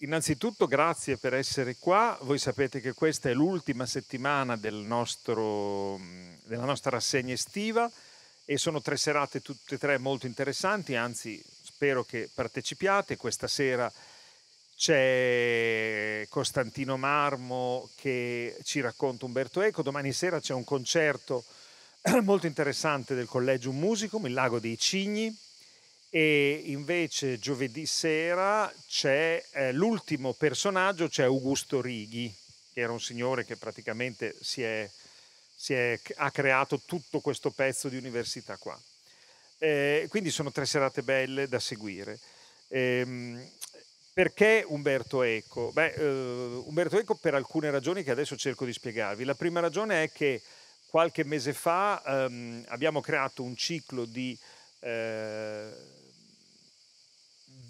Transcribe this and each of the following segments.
Innanzitutto grazie per essere qua, voi sapete che questa è l'ultima settimana del nostro, della nostra rassegna estiva e sono tre serate tutte e tre molto interessanti, anzi spero che partecipiate. Questa sera c'è Costantino Marmo che ci racconta Umberto Eco, domani sera c'è un concerto molto interessante del Collegium Musicum, il Lago dei Cigni e invece giovedì sera c'è eh, l'ultimo personaggio, c'è Augusto Righi, che era un signore che praticamente si è, si è, ha creato tutto questo pezzo di università qua. Eh, quindi sono tre serate belle da seguire. Eh, perché Umberto Eco? Beh, eh, Umberto Eco per alcune ragioni che adesso cerco di spiegarvi. La prima ragione è che qualche mese fa ehm, abbiamo creato un ciclo di eh,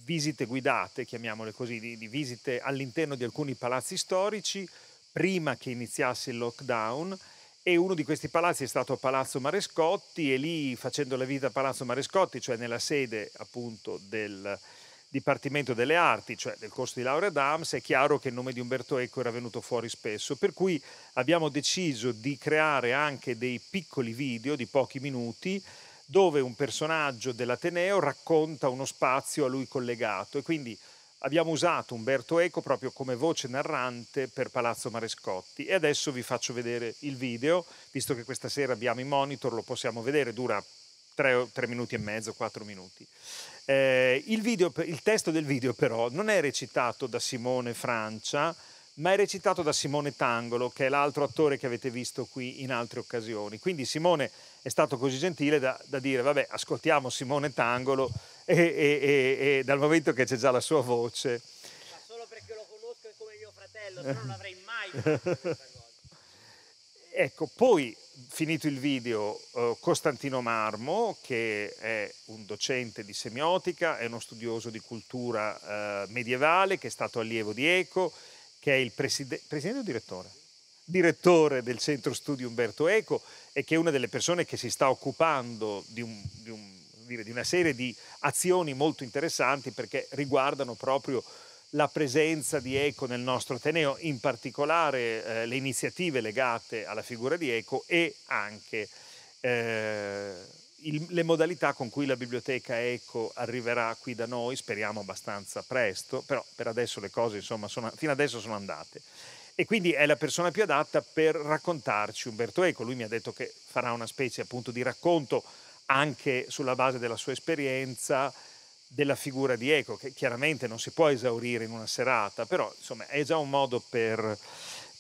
visite guidate, chiamiamole così, di, di visite all'interno di alcuni palazzi storici prima che iniziasse il lockdown e uno di questi palazzi è stato Palazzo Marescotti e lì facendo la vita a Palazzo Marescotti, cioè nella sede appunto del Dipartimento delle Arti, cioè del corso di laurea d'Ams, è chiaro che il nome di Umberto Eco era venuto fuori spesso, per cui abbiamo deciso di creare anche dei piccoli video di pochi minuti dove un personaggio dell'Ateneo racconta uno spazio a lui collegato e quindi abbiamo usato Umberto Eco proprio come voce narrante per Palazzo Marescotti e adesso vi faccio vedere il video, visto che questa sera abbiamo i monitor, lo possiamo vedere, dura 3, 3 minuti e mezzo, 4 minuti. Eh, il, video, il testo del video però non è recitato da Simone Francia, ma è recitato da Simone Tangolo, che è l'altro attore che avete visto qui in altre occasioni. Quindi Simone è stato così gentile da, da dire, vabbè, ascoltiamo Simone Tangolo e, e, e, e, dal momento che c'è già la sua voce... Ma solo perché lo conosco come mio fratello, se no non l'avrei mai questa cosa. Ecco, poi finito il video, eh, Costantino Marmo, che è un docente di semiotica, è uno studioso di cultura eh, medievale, che è stato allievo di Eco, che è il preside- presidente o direttore? Direttore del Centro Studi Umberto Eco e che è una delle persone che si sta occupando di, un, di, un, dire, di una serie di azioni molto interessanti perché riguardano proprio la presenza di Eco nel nostro Ateneo, in particolare eh, le iniziative legate alla figura di Eco e anche eh, il, le modalità con cui la biblioteca ECO arriverà qui da noi, speriamo abbastanza presto, però per adesso le cose insomma sono, fino adesso sono andate. E quindi è la persona più adatta per raccontarci Umberto Eco. Lui mi ha detto che farà una specie appunto di racconto anche sulla base della sua esperienza della figura di Eco, che chiaramente non si può esaurire in una serata, però insomma è già un modo per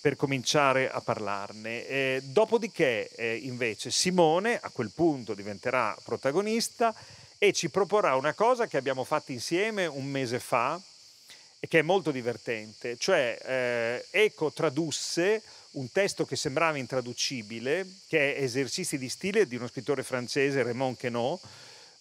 per cominciare a parlarne. Eh, dopodiché, eh, invece, Simone a quel punto diventerà protagonista e ci proporrà una cosa che abbiamo fatto insieme un mese fa e che è molto divertente, cioè eh, Eco tradusse un testo che sembrava intraducibile, che è Esercizi di stile di uno scrittore francese, Raymond Queneau,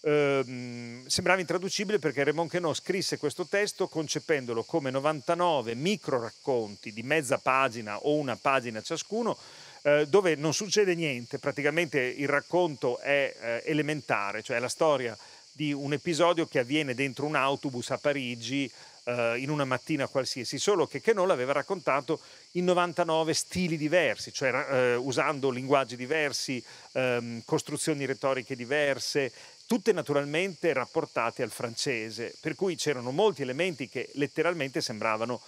ehm, sembrava intraducibile perché Raymond Queneau scrisse questo testo concependolo come 99 micro racconti di mezza pagina o una pagina ciascuno eh, dove non succede niente, praticamente il racconto è eh, elementare, cioè la storia di un episodio che avviene dentro un autobus a Parigi eh, in una mattina qualsiasi, solo che Queneau l'aveva raccontato in 99 stili diversi, cioè eh, usando linguaggi diversi, ehm, costruzioni retoriche diverse, tutte naturalmente rapportate al francese, per cui c'erano molti elementi che letteralmente sembravano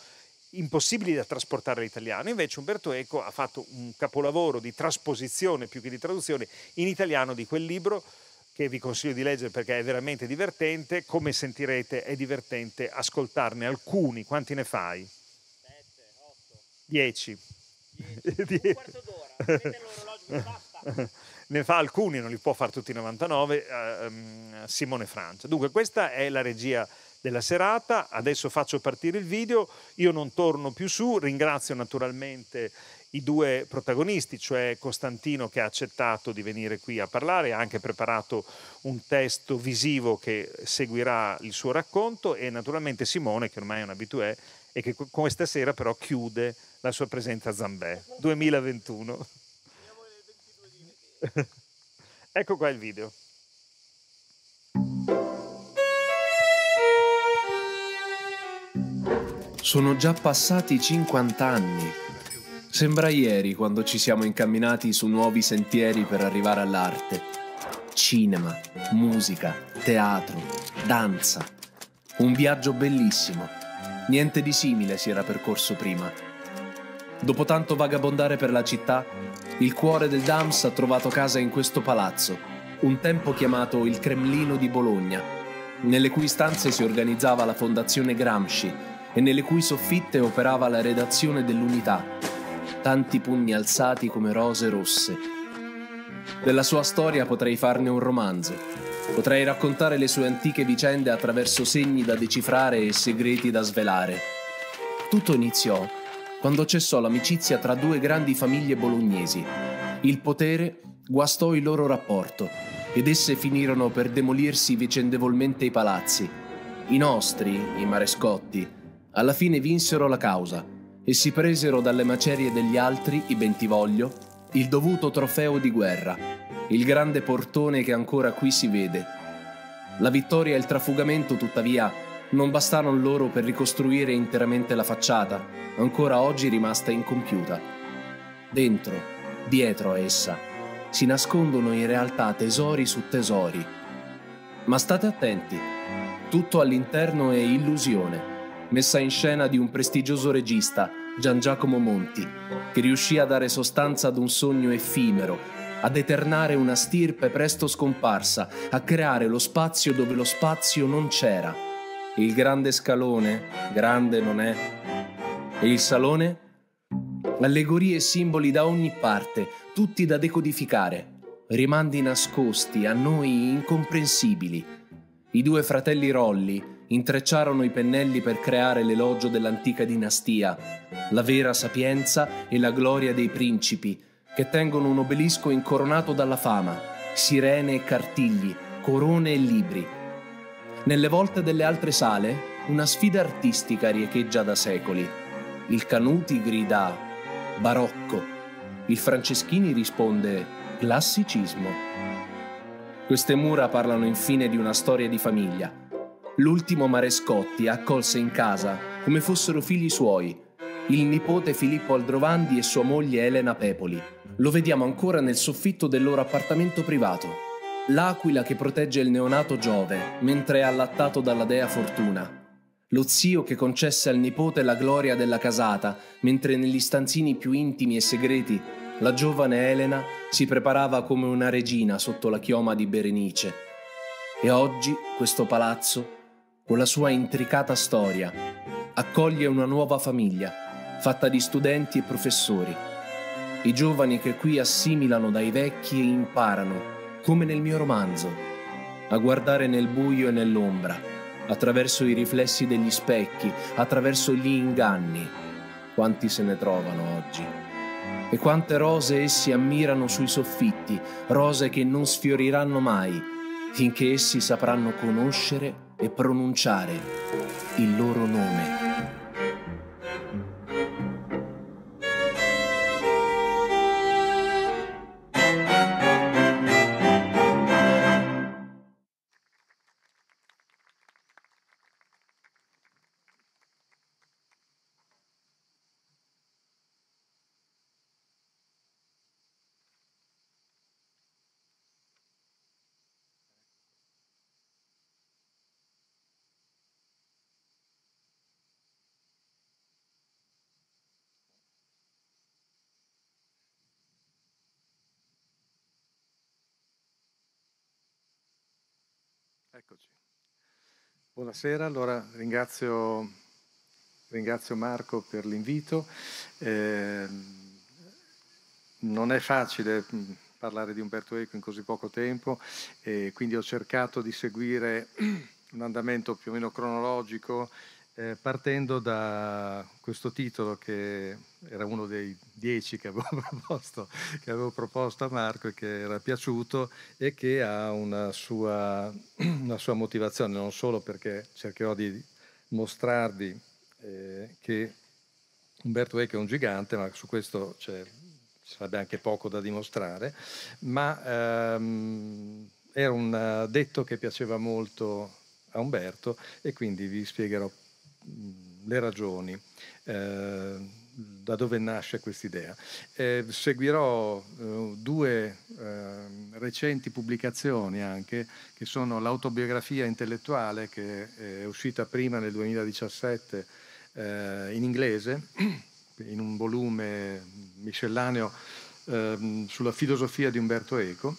impossibili da trasportare all'italiano. Invece Umberto Eco ha fatto un capolavoro di trasposizione più che di traduzione in italiano di quel libro che vi consiglio di leggere perché è veramente divertente. Come sentirete è divertente ascoltarne alcuni. Quanti ne fai? 7, 8, 10. 10. Un quarto d'ora. Mettete l'orologio, basta. ne fa alcuni, non li può fare tutti i 99, eh, ehm, Simone Francia. Dunque questa è la regia della serata, adesso faccio partire il video, io non torno più su, ringrazio naturalmente i due protagonisti, cioè Costantino che ha accettato di venire qui a parlare, ha anche preparato un testo visivo che seguirà il suo racconto e naturalmente Simone che ormai è un abitué e che questa sera però chiude la sua presenza a Zambè 2021. ecco qua il video. Sono già passati 50 anni. Sembra ieri quando ci siamo incamminati su nuovi sentieri per arrivare all'arte. Cinema, musica, teatro, danza. Un viaggio bellissimo. Niente di simile si era percorso prima. Dopo tanto vagabondare per la città, il cuore del Dams ha trovato casa in questo palazzo, un tempo chiamato il Cremlino di Bologna, nelle cui stanze si organizzava la Fondazione Gramsci e nelle cui soffitte operava la redazione dell'Unità, tanti pugni alzati come rose rosse. Della sua storia potrei farne un romanzo, potrei raccontare le sue antiche vicende attraverso segni da decifrare e segreti da svelare. Tutto iniziò quando cessò l'amicizia tra due grandi famiglie bolognesi. Il potere guastò il loro rapporto ed esse finirono per demolirsi vicendevolmente i palazzi. I nostri, i marescotti, alla fine vinsero la causa e si presero dalle macerie degli altri, i bentivoglio, il dovuto trofeo di guerra, il grande portone che ancora qui si vede. La vittoria e il trafugamento, tuttavia, non bastarono loro per ricostruire interamente la facciata, ancora oggi rimasta incompiuta. Dentro, dietro a essa, si nascondono in realtà tesori su tesori. Ma state attenti, tutto all'interno è illusione, messa in scena di un prestigioso regista, Gian Giacomo Monti, che riuscì a dare sostanza ad un sogno effimero, ad eternare una stirpe presto scomparsa, a creare lo spazio dove lo spazio non c'era il grande scalone, grande non è. E il salone? Allegorie e simboli da ogni parte, tutti da decodificare. Rimandi nascosti, a noi incomprensibili. I due fratelli Rolli intrecciarono i pennelli per creare l'elogio dell'antica dinastia, la vera sapienza e la gloria dei principi, che tengono un obelisco incoronato dalla fama, sirene e cartigli, corone e libri nelle volte delle altre sale, una sfida artistica riecheggia da secoli. Il Canuti grida barocco, il Franceschini risponde classicismo. Queste mura parlano infine di una storia di famiglia. L'ultimo Marescotti accolse in casa, come fossero figli suoi, il nipote Filippo Aldrovandi e sua moglie Elena Pepoli. Lo vediamo ancora nel soffitto del loro appartamento privato l'aquila che protegge il neonato Giove mentre è allattato dalla dea Fortuna, lo zio che concesse al nipote la gloria della casata mentre negli stanzini più intimi e segreti la giovane Elena si preparava come una regina sotto la chioma di Berenice. E oggi questo palazzo, con la sua intricata storia, accoglie una nuova famiglia, fatta di studenti e professori. I giovani che qui assimilano dai vecchi e imparano come nel mio romanzo, a guardare nel buio e nell'ombra, attraverso i riflessi degli specchi, attraverso gli inganni, quanti se ne trovano oggi. E quante rose essi ammirano sui soffitti, rose che non sfioriranno mai, finché essi sapranno conoscere e pronunciare il loro nome. Eccoci. Buonasera, allora ringrazio, ringrazio Marco per l'invito. Eh, non è facile mm, parlare di Umberto Eco in così poco tempo, eh, quindi ho cercato di seguire un andamento più o meno cronologico eh, partendo da questo titolo che era uno dei dieci che avevo, proposto, che avevo proposto a Marco e che era piaciuto e che ha una sua, una sua motivazione, non solo perché cercherò di mostrarvi eh, che Umberto Eco è un gigante, ma su questo c'è, cioè, ci sarebbe anche poco da dimostrare, ma ehm, era un eh, detto che piaceva molto a Umberto e quindi vi spiegherò Mm, le ragioni, eh, da dove nasce quest'idea. Eh, seguirò eh, due eh, recenti pubblicazioni anche, che sono l'autobiografia intellettuale che è uscita prima nel 2017 eh, in inglese, in un volume miscellaneo ehm, sulla filosofia di Umberto Eco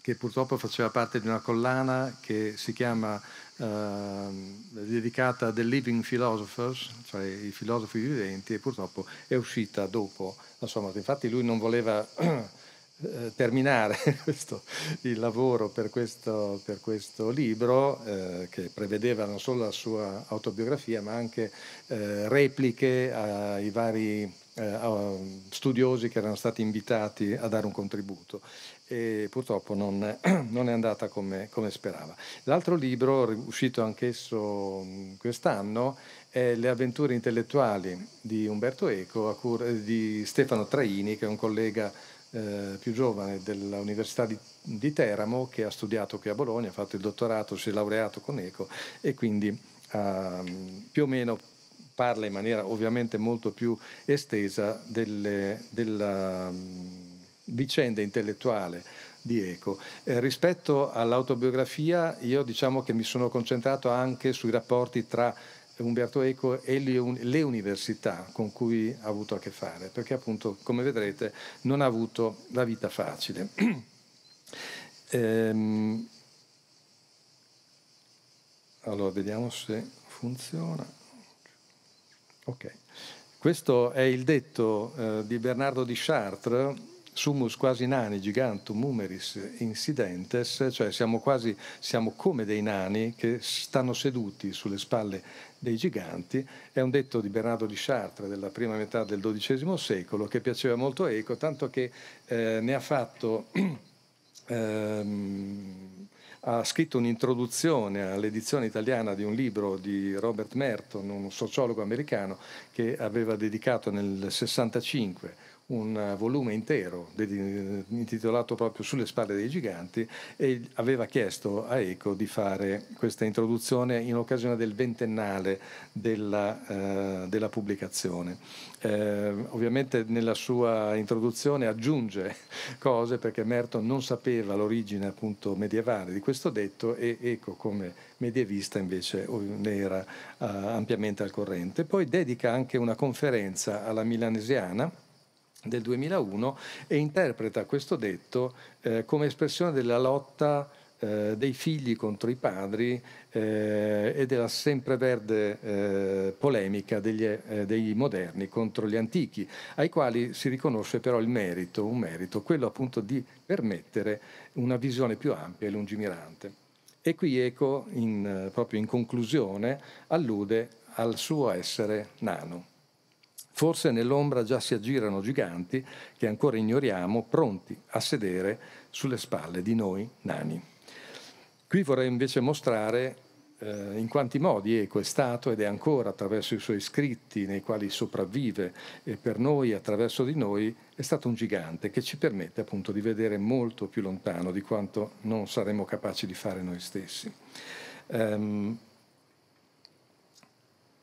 che purtroppo faceva parte di una collana che si chiama Ehm, dedicata a The Living Philosophers, cioè i filosofi viventi, e purtroppo è uscita dopo la sua morte. Infatti lui non voleva eh, terminare questo, il lavoro per questo, per questo libro eh, che prevedeva non solo la sua autobiografia ma anche eh, repliche ai vari eh, studiosi che erano stati invitati a dare un contributo e purtroppo non, non è andata come, come sperava. L'altro libro, uscito anch'esso mm, quest'anno, è Le avventure intellettuali di Umberto Eco, cura, eh, di Stefano Traini, che è un collega eh, più giovane dell'Università di, di, Teramo, che ha studiato qui a Bologna, ha fatto il dottorato, si è laureato con Eco e quindi eh, più o meno parla in maniera ovviamente molto più estesa delle, della mm, vicenda intellettuale di Eco. Eh, rispetto all'autobiografia, io diciamo che mi sono concentrato anche sui rapporti tra Umberto Eco e le università con cui ha avuto a che fare, perché appunto, come vedrete, non ha avuto la vita facile. ehm... Allora, vediamo se funziona. Ok. Questo è il detto eh, di Bernardo di Chartres sumus quasi nani, gigantum numeris incidentes, cioè siamo quasi siamo come dei nani che stanno seduti sulle spalle dei giganti, è un detto di Bernardo di Chartres della prima metà del XII secolo che piaceva molto a Eco, tanto che eh, ne ha fatto... ehm, ha scritto un'introduzione all'edizione italiana di un libro di Robert Merton, un sociologo americano, che aveva dedicato nel 65 un eh, volume intero intitolato proprio Sulle spalle dei giganti e aveva chiesto a Eco di fare questa introduzione in occasione del ventennale della, eh, della pubblicazione. Eh, ovviamente nella sua introduzione aggiunge cose perché Merton non sapeva l'origine appunto medievale di questo detto e Eco come medievista invece ne era eh, ampiamente al corrente. Poi dedica anche una conferenza alla milanesiana del 2001 e interpreta questo detto eh, come espressione della lotta eh, dei figli contro i padri eh, e della sempreverde eh, polemica degli, eh, dei moderni contro gli antichi, ai quali si riconosce però il merito, un merito, quello appunto di permettere una visione più ampia e lungimirante. E qui Eco, in, eh, proprio in conclusione, allude al suo essere nano. Forse nell'ombra già si aggirano giganti che ancora ignoriamo, pronti a sedere sulle spalle di noi nani. Qui vorrei invece mostrare eh, in quanti modi Eco è stato ed è ancora attraverso i suoi scritti nei quali sopravvive e per noi, attraverso di noi, è stato un gigante che ci permette appunto di vedere molto più lontano di quanto non saremmo capaci di fare noi stessi. Um,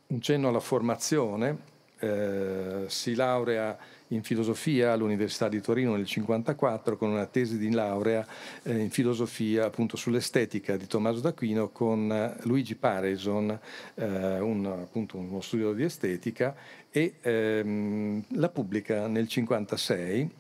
un cenno alla formazione, eh, si laurea in filosofia all'Università di Torino nel 1954 con una tesi di laurea eh, in filosofia appunto sull'estetica di Tommaso d'Aquino con eh, Luigi Pareson, eh, un, appunto uno studio di estetica, e ehm, la pubblica nel 1956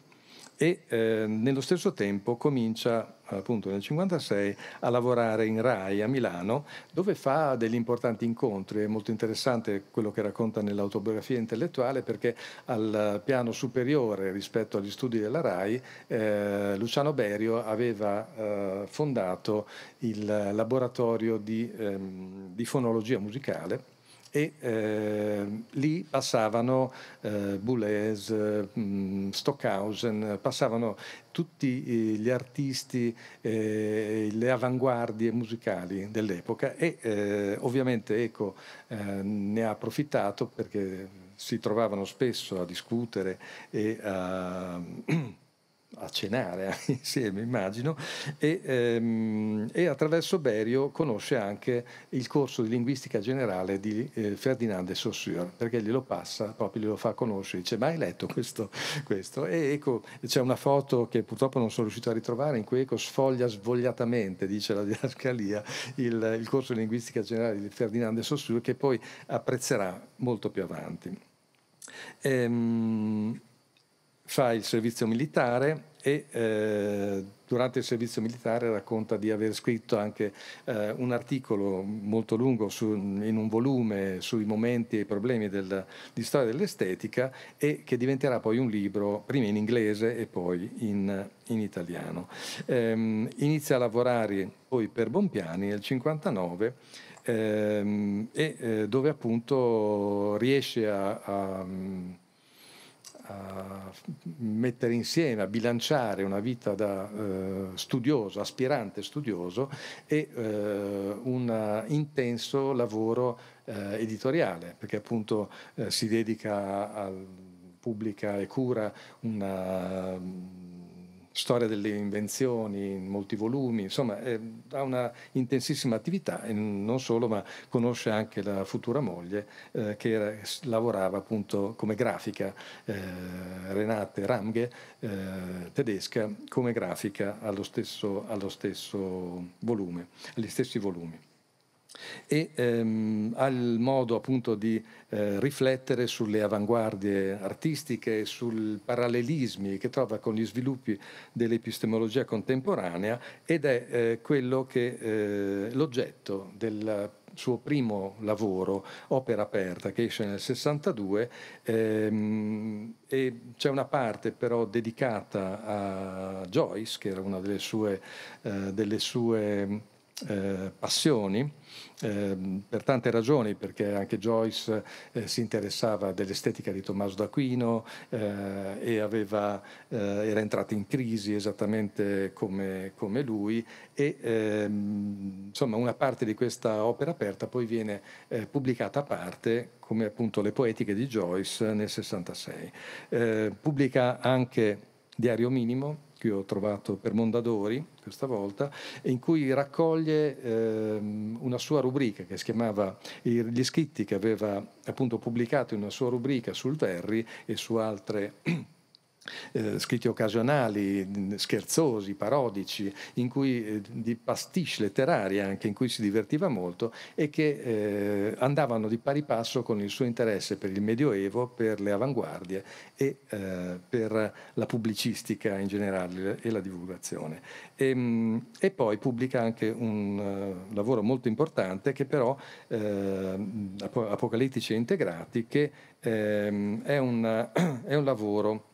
e eh, nello stesso tempo comincia appunto nel 1956 a lavorare in RAI a Milano dove fa degli importanti incontri, è molto interessante quello che racconta nell'autobiografia intellettuale perché al piano superiore rispetto agli studi della RAI eh, Luciano Berio aveva eh, fondato il laboratorio di, ehm, di fonologia musicale e eh, lì passavano eh, Boulez, mm, Stockhausen, passavano tutti gli artisti, eh, le avanguardie musicali dell'epoca e eh, ovviamente Eco ehm, ne ha approfittato perché si trovavano spesso a discutere e a a cenare eh, insieme, immagino, e, ehm, e, attraverso Berio conosce anche il corso di linguistica generale di eh, Ferdinand de Saussure, perché glielo passa, proprio glielo fa conoscere, dice ma hai letto questo? questo? E ecco, c'è una foto che purtroppo non sono riuscito a ritrovare in cui Eco sfoglia svogliatamente, dice la didascalia, il, il corso di linguistica generale di Ferdinand de Saussure che poi apprezzerà molto più avanti. Ehm, fa il servizio militare e eh, durante il servizio militare racconta di aver scritto anche eh, un articolo molto lungo su, in un volume sui momenti e i problemi del, di storia dell'estetica e che diventerà poi un libro prima in inglese e poi in, in italiano. Ehm, inizia a lavorare poi per Bompiani nel 59 ehm, e eh, dove appunto riesce a, a a mettere insieme, a bilanciare una vita da eh, studioso, aspirante studioso e eh, un intenso lavoro eh, editoriale, perché appunto eh, si dedica al pubblica e cura una storia delle invenzioni in molti volumi, insomma eh, ha una intensissima attività e non solo, ma conosce anche la futura moglie eh, che era, lavorava appunto come grafica, eh, Renate Ramge, eh, tedesca, come grafica allo stesso, allo stesso volume, agli stessi volumi e ehm, ha il modo appunto di eh, riflettere sulle avanguardie artistiche, sui parallelismi che trova con gli sviluppi dell'epistemologia contemporanea ed è eh, quello che eh, l'oggetto del suo primo lavoro, Opera Aperta, che esce nel 62, ehm, e c'è una parte però dedicata a Joyce, che era una delle sue, eh, delle sue eh, passioni, eh, per tante ragioni, perché anche Joyce eh, si interessava dell'estetica di Tommaso d'Aquino eh, e aveva, eh, era entrata in crisi esattamente come, come lui e ehm, insomma una parte di questa opera aperta poi viene eh, pubblicata a parte come appunto le poetiche di Joyce nel 66. pubblica anche Diario Minimo, che ho trovato per Mondadori questa volta, in cui raccoglie ehm, una sua rubrica che si chiamava Gli scritti che aveva appunto pubblicato in una sua rubrica sul Verri e su altre eh, scritti occasionali, mm, scherzosi, parodici, in cui, eh, di pastiche letterarie anche, in cui si divertiva molto e che eh, andavano di pari passo con il suo interesse per il Medioevo, per le avanguardie e eh, per la pubblicistica in generale e la divulgazione. E, ehm, mh, e poi pubblica anche un uh, lavoro molto importante che però, eh, Apocalittici e Integrati, che ehm, è un, è un lavoro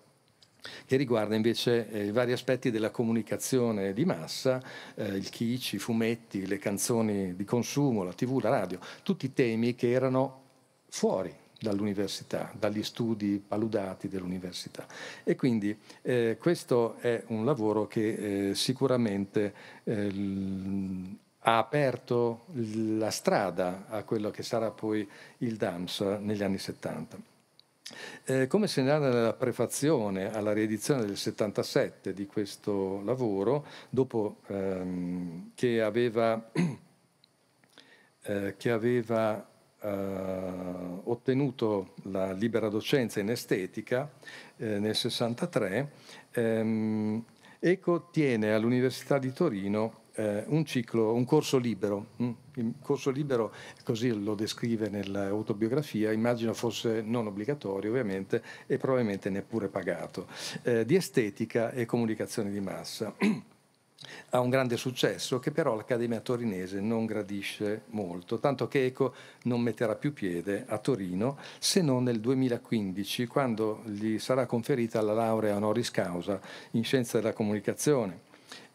che riguarda invece eh, i eh, vari aspetti della comunicazione di massa, eh, il chicci, i fumetti, le canzoni di consumo, la tv, la radio, tutti temi che erano fuori dall'università, dagli studi paludati dell'università. E quindi eh, questo è un lavoro che eh, sicuramente eh, l- ha aperto la strada a quello che sarà poi il DAMS negli anni 70. Eh, come segnala nella prefazione alla riedizione del 77 di questo lavoro, dopo ehm, che aveva, eh, che aveva eh, ottenuto la libera docenza in estetica eh, nel 63, ehm, Eco tiene all'Università di Torino eh, un ciclo, un corso libero. Mm? Il corso libero, così lo descrive nell'autobiografia, immagino fosse non obbligatorio ovviamente e probabilmente neppure pagato, eh, di estetica e comunicazione di massa. ha un grande successo che però l'Accademia torinese non gradisce molto, tanto che Eco non metterà più piede a Torino se non nel 2015, quando gli sarà conferita la laurea honoris causa in scienze della comunicazione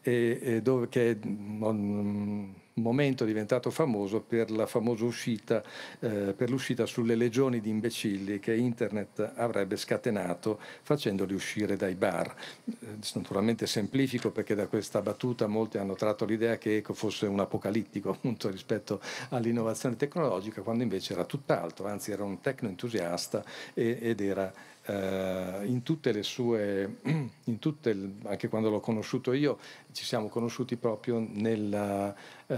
e, e dove, che è un momento diventato famoso per la famosa uscita, eh, per l'uscita sulle legioni di imbecilli che internet avrebbe scatenato facendoli uscire dai bar. Eh, naturalmente semplifico perché da questa battuta molti hanno tratto l'idea che Eco fosse un apocalittico appunto rispetto all'innovazione tecnologica, quando invece era tutt'altro, anzi era un tecno entusiasta ed era eh, in tutte le sue, tutte, anche quando l'ho conosciuto io, ci siamo conosciuti proprio nel, eh,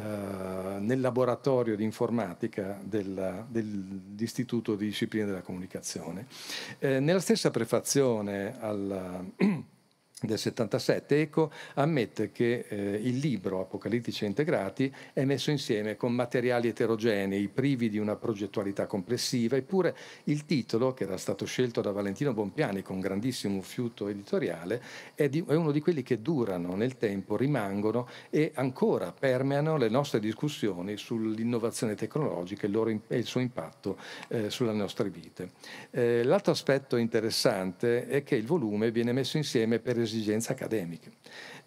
nel laboratorio di informatica del, dell'Istituto di Discipline della Comunicazione. Eh, nella stessa prefazione al del 77, Eco ammette che eh, il libro Apocalittici Integrati è messo insieme con materiali eterogenei, privi di una progettualità complessiva, eppure il titolo, che era stato scelto da Valentino Bompiani con grandissimo fiuto editoriale, è, di, è uno di quelli che durano nel tempo, rimangono e ancora permeano le nostre discussioni sull'innovazione tecnologica e il, loro, e il suo impatto eh, sulle nostre vite. Eh, l'altro aspetto interessante è che il volume viene messo insieme per esigenze accademiche.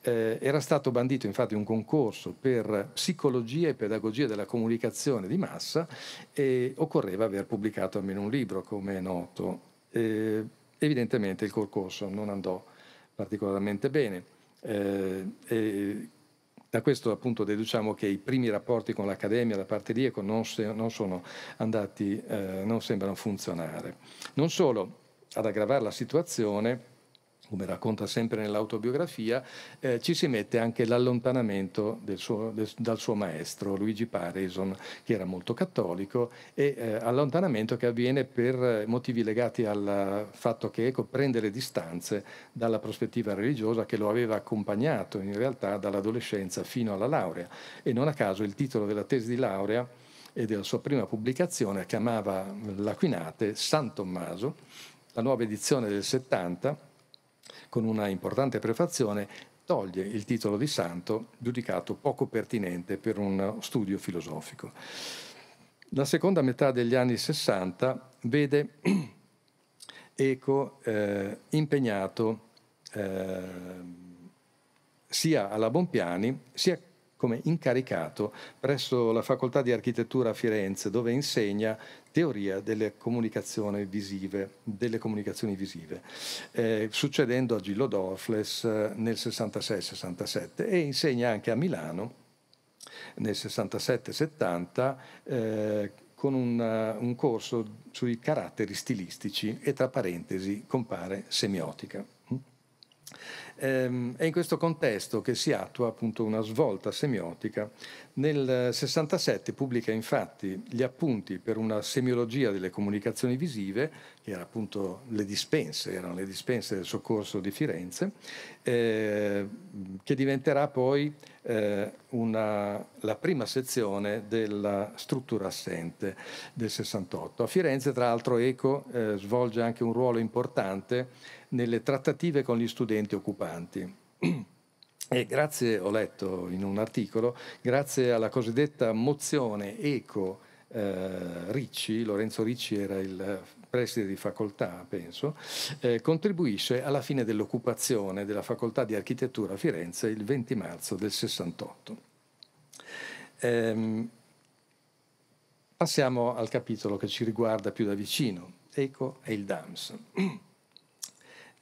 Eh, era stato bandito infatti un concorso per psicologia e pedagogia della comunicazione di massa e occorreva aver pubblicato almeno un libro, come è noto. Eh, evidentemente il concorso non andò particolarmente bene. Eh, da questo appunto deduciamo che i primi rapporti con l'Accademia da parte di ECO non, se, non sono andati, eh, non sembrano funzionare. Non solo ad aggravare la situazione, come racconta sempre nell'autobiografia, eh, ci si mette anche l'allontanamento del suo, del, dal suo maestro Luigi Parison, che era molto cattolico, e eh, allontanamento che avviene per motivi legati al fatto che ecco, prende le distanze dalla prospettiva religiosa che lo aveva accompagnato in realtà dall'adolescenza fino alla laurea. E non a caso il titolo della tesi di laurea e della sua prima pubblicazione chiamava L'Aquinate San Tommaso, la nuova edizione del 70 con una importante prefazione, toglie il titolo di santo, giudicato poco pertinente per uno studio filosofico. La seconda metà degli anni Sessanta vede Eco eh, impegnato eh, sia alla Bompiani sia come incaricato presso la Facoltà di Architettura a Firenze, dove insegna teoria delle comunicazioni visive, delle comunicazioni visive eh, succedendo a Gillo Dorfles eh, nel 66-67 e insegna anche a Milano nel 67-70 eh, con un, eh, un corso sui caratteri stilistici e tra parentesi compare semiotica. Ehm, è in questo contesto che si attua appunto una svolta semiotica. Nel 67 eh, pubblica infatti gli appunti per una semiologia delle comunicazioni visive, che era appunto le dispense, erano le dispense del soccorso di Firenze, eh, che diventerà poi eh, una, la prima sezione della struttura assente del 68. A Firenze, tra l'altro, ECO eh, svolge anche un ruolo importante nelle trattative con gli studenti occupanti. E grazie, ho letto in un articolo, grazie alla cosiddetta mozione eco eh, Ricci, Lorenzo Ricci era il preside di facoltà, penso, eh, contribuisce alla fine dell'occupazione della facoltà di architettura a Firenze il 20 marzo del 68. Ehm, passiamo al capitolo che ci riguarda più da vicino, Eco e il DAMS.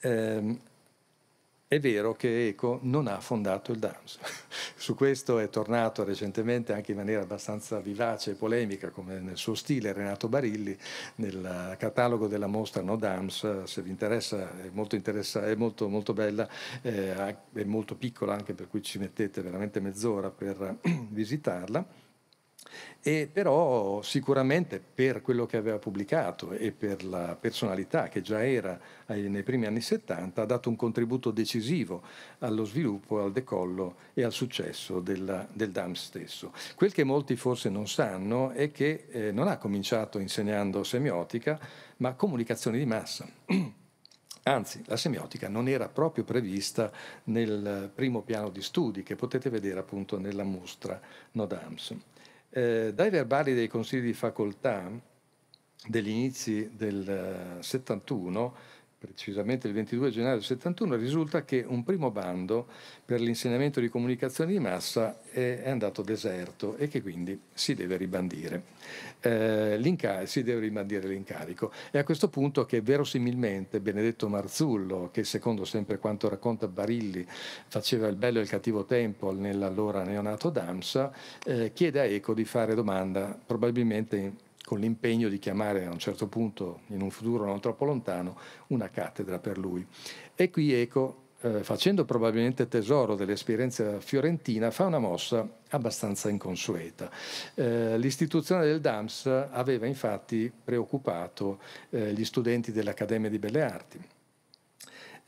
ehm, è vero che Eco non ha fondato il DAMS. Su questo è tornato recentemente anche in maniera abbastanza vivace e polemica, come nel suo stile Renato Barilli, nel catalogo della mostra No DAMS, se vi interessa è molto, interessa, è molto, molto bella, eh, è molto piccola anche per cui ci mettete veramente mezz'ora per visitarla e però sicuramente per quello che aveva pubblicato e per la personalità che già era nei primi anni 70 ha dato un contributo decisivo allo sviluppo, al decollo e al successo della, del DAM stesso. Quel che molti forse non sanno è che eh, non ha cominciato insegnando semiotica ma comunicazione di massa. Anzi, la semiotica non era proprio prevista nel primo piano di studi che potete vedere appunto nella mostra No Dams eh, dai verbali dei consigli di facoltà degli inizi del 71 eh, precisamente il 22 gennaio del 71, risulta che un primo bando per l'insegnamento di comunicazione di massa è, andato deserto e che quindi si deve ribandire, eh, si deve ribandire l'incarico. È a questo punto che verosimilmente Benedetto Marzullo, che secondo sempre quanto racconta Barilli faceva il bello e il cattivo tempo nell'allora neonato Damsa, eh, chiede a Eco di fare domanda, probabilmente in con l'impegno di chiamare a un certo punto, in un futuro non troppo lontano, una cattedra per lui. E qui Eco, eh, facendo probabilmente tesoro dell'esperienza fiorentina, fa una mossa abbastanza inconsueta. Eh, l'istituzione del DAMS aveva infatti preoccupato eh, gli studenti dell'Accademia di Belle Arti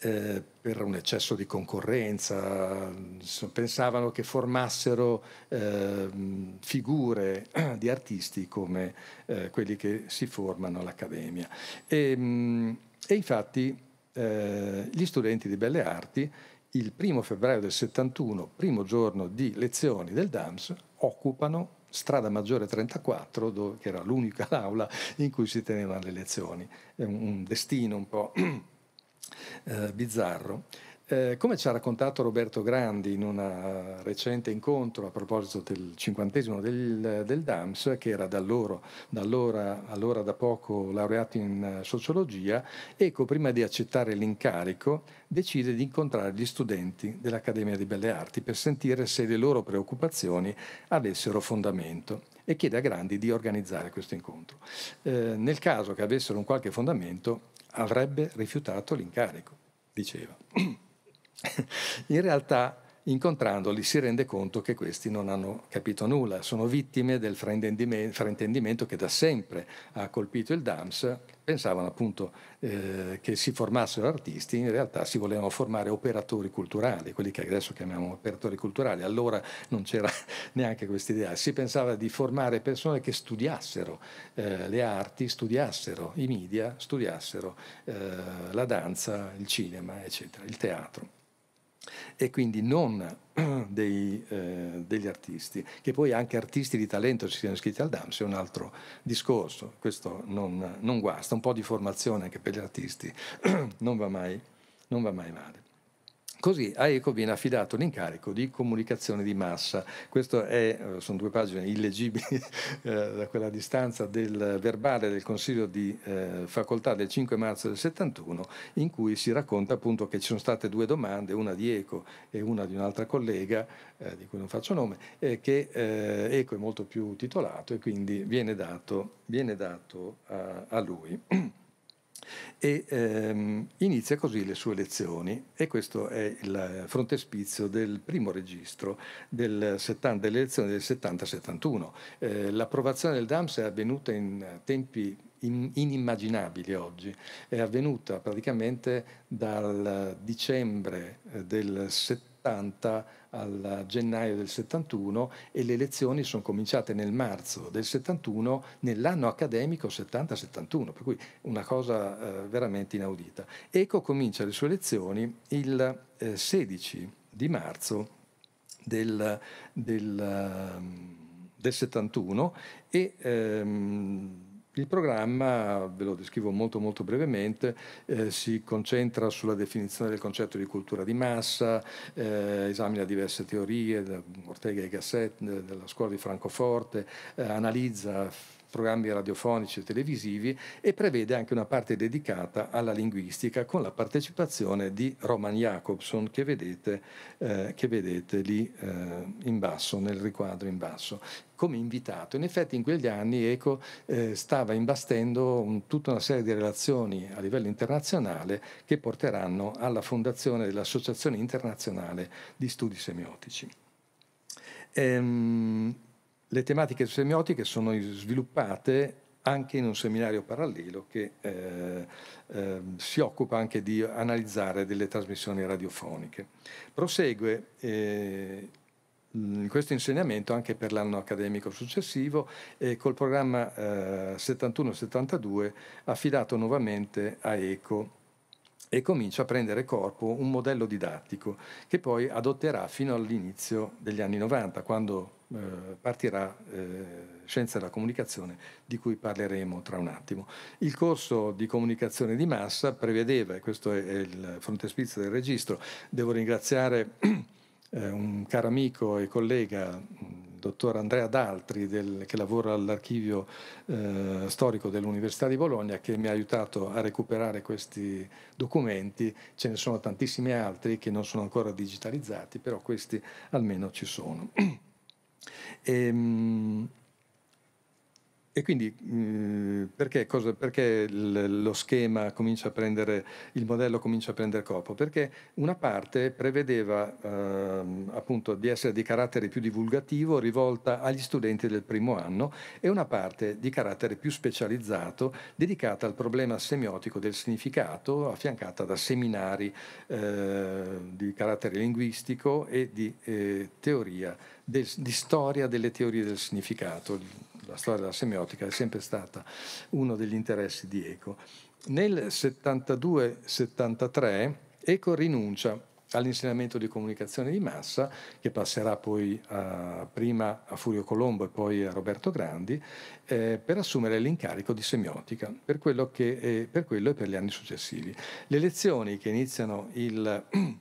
eh, per un eccesso di concorrenza, pensavano che formassero eh, figure di artisti come eh, quelli che si formano all'Accademia. E, ehm, e infatti eh, gli studenti di Belle Arti il primo febbraio del 71, primo giorno di lezioni del DAMS, occupano Strada Maggiore 34, dove, che era l'unica aula in cui si tenevano le lezioni. È un destino un po' eh, bizzarro. Eh, come ci ha raccontato Roberto Grandi in un eh, recente incontro a proposito del cinquantesimo del, del DAMS, che era da allora, allora da poco laureato in eh, sociologia, Eco prima di accettare l'incarico decide di incontrare gli studenti dell'Accademia di Belle Arti per sentire se le loro preoccupazioni avessero fondamento e chiede a Grandi di organizzare questo incontro. Eh, nel caso che avessero un qualche fondamento, avrebbe rifiutato l'incarico, diceva. In realtà incontrandoli si rende conto che questi non hanno capito nulla, sono vittime del fraintendimento che da sempre ha colpito il DAMS, pensavano appunto eh, che si formassero artisti, in realtà si volevano formare operatori culturali, quelli che adesso chiamiamo operatori culturali, allora non c'era neanche questa idea, si pensava di formare persone che studiassero eh, le arti, studiassero i media, studiassero eh, la danza, il cinema, eccetera, il teatro e quindi non dei, eh, degli artisti, che poi anche artisti di talento si siano iscritti al DAMS è un altro discorso, questo non, non guasta, un po' di formazione anche per gli artisti non va mai, non va mai male. Così a ECO viene affidato l'incarico di comunicazione di massa. Queste eh, sono due pagine illegibili eh, da quella distanza del verbale del Consiglio di eh, Facoltà del 5 marzo del 71 in cui si racconta appunto che ci sono state due domande, una di ECO e una di un'altra collega, eh, di cui non faccio nome, che eh, ECO è molto più titolato e quindi viene dato, viene dato a, a lui. e ehm, inizia così le sue lezioni e questo è il frontespizio del primo registro del 70, delle elezioni del 70-71. Eh, l'approvazione del DAMS è avvenuta in tempi in, inimmaginabili oggi, è avvenuta praticamente dal dicembre eh, del 70 80 al gennaio del 71 e le lezioni sono cominciate nel marzo del 71 nell'anno accademico 70-71, per cui una cosa eh, veramente inaudita. Eco comincia le sue lezioni il eh, 16 di marzo del, del, ehm, del 71 e ehm, il programma, ve lo descrivo molto molto brevemente, eh, si concentra sulla definizione del concetto di cultura di massa, eh, esamina diverse teorie, da Ortega e Gasset, eh, della scuola di Francoforte, eh, analizza programmi radiofonici e televisivi e prevede anche una parte dedicata alla linguistica con la partecipazione di Roman Jacobson che vedete, eh, che vedete lì eh, in basso, nel riquadro in basso come invitato. In effetti in quegli anni ECO eh, stava imbastendo un, tutta una serie di relazioni a livello internazionale che porteranno alla fondazione dell'Associazione Internazionale di Studi Semiotici. Ehm, le tematiche semiotiche sono sviluppate anche in un seminario parallelo che eh, eh, si occupa anche di analizzare delle trasmissioni radiofoniche. Prosegue eh, questo insegnamento anche per l'anno accademico successivo e col programma 71-72 eh, affidato nuovamente a ECO e comincia a prendere corpo un modello didattico che poi adotterà fino all'inizio degli anni 90, quando eh, partirà eh, Scienza della Comunicazione, di cui parleremo tra un attimo. Il corso di comunicazione di massa prevedeva, e questo è il frontespizio del registro, devo ringraziare eh, un caro amico e collega, dottor Andrea D'Altri, del, che lavora all'archivio eh, storico dell'Università di Bologna, che mi ha aiutato a recuperare questi documenti. Ce ne sono tantissimi altri che non sono ancora digitalizzati, però questi almeno ci sono. E, ehm, e quindi eh, perché, cosa, perché, lo schema comincia a prendere, il modello comincia a prendere corpo? Perché una parte prevedeva eh, appunto di essere di carattere più divulgativo, rivolta agli studenti del primo anno, e una parte di carattere più specializzato, dedicata al problema semiotico del significato, affiancata da seminari eh, di carattere linguistico e di eh, teoria del, di storia delle teorie del significato. La storia della semiotica è sempre stata uno degli interessi di Eco. Nel 72-73 Eco rinuncia all'insegnamento di comunicazione di massa, che passerà poi a, prima a Furio Colombo e poi a Roberto Grandi, eh, per assumere l'incarico di semiotica, per quello, che, eh, per quello e per gli anni successivi. Le lezioni che iniziano il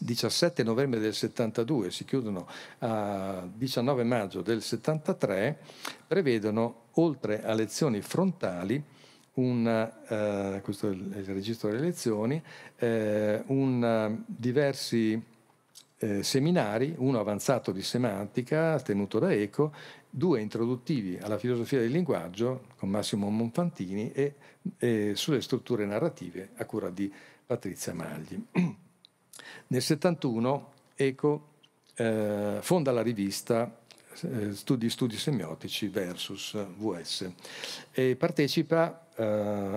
17 novembre del 72 si chiudono a 19 maggio del 73 prevedono oltre a lezioni frontali una, eh, questo è il, il, registro delle lezioni eh, un, diversi eh, seminari uno avanzato di semantica tenuto da Eco due introduttivi alla filosofia del linguaggio con Massimo Monfantini e, e sulle strutture narrative a cura di Patrizia Magli Nel 71 Eco eh, fonda la rivista eh, studi, studi semiotici versus eh, VS e partecipa eh,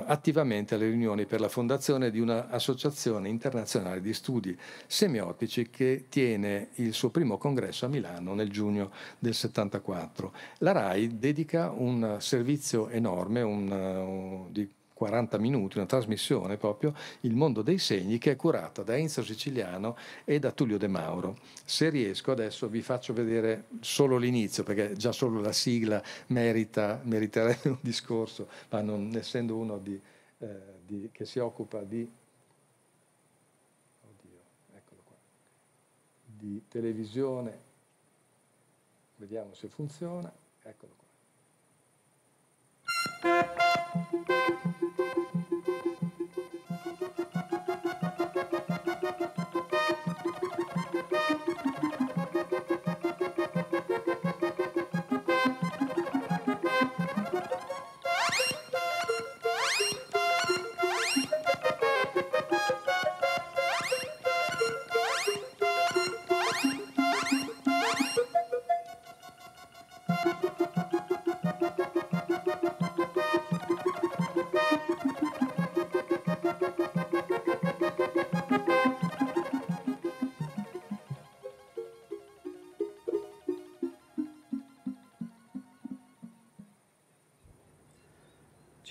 attivamente alle riunioni per la fondazione di un'associazione internazionale di studi semiotici che tiene il suo primo congresso a Milano nel giugno del 74. La RAI dedica un servizio enorme un, eh, un, di 40 minuti, una trasmissione proprio, Il mondo dei segni, che è curata da Enzo Siciliano e da Tullio De Mauro. Se riesco adesso vi faccio vedere solo l'inizio, perché già solo la sigla merita, meriterebbe un discorso, ma non essendo uno di, eh, di, che si occupa di di televisione, vediamo se funziona, eccolo qua. Thank you.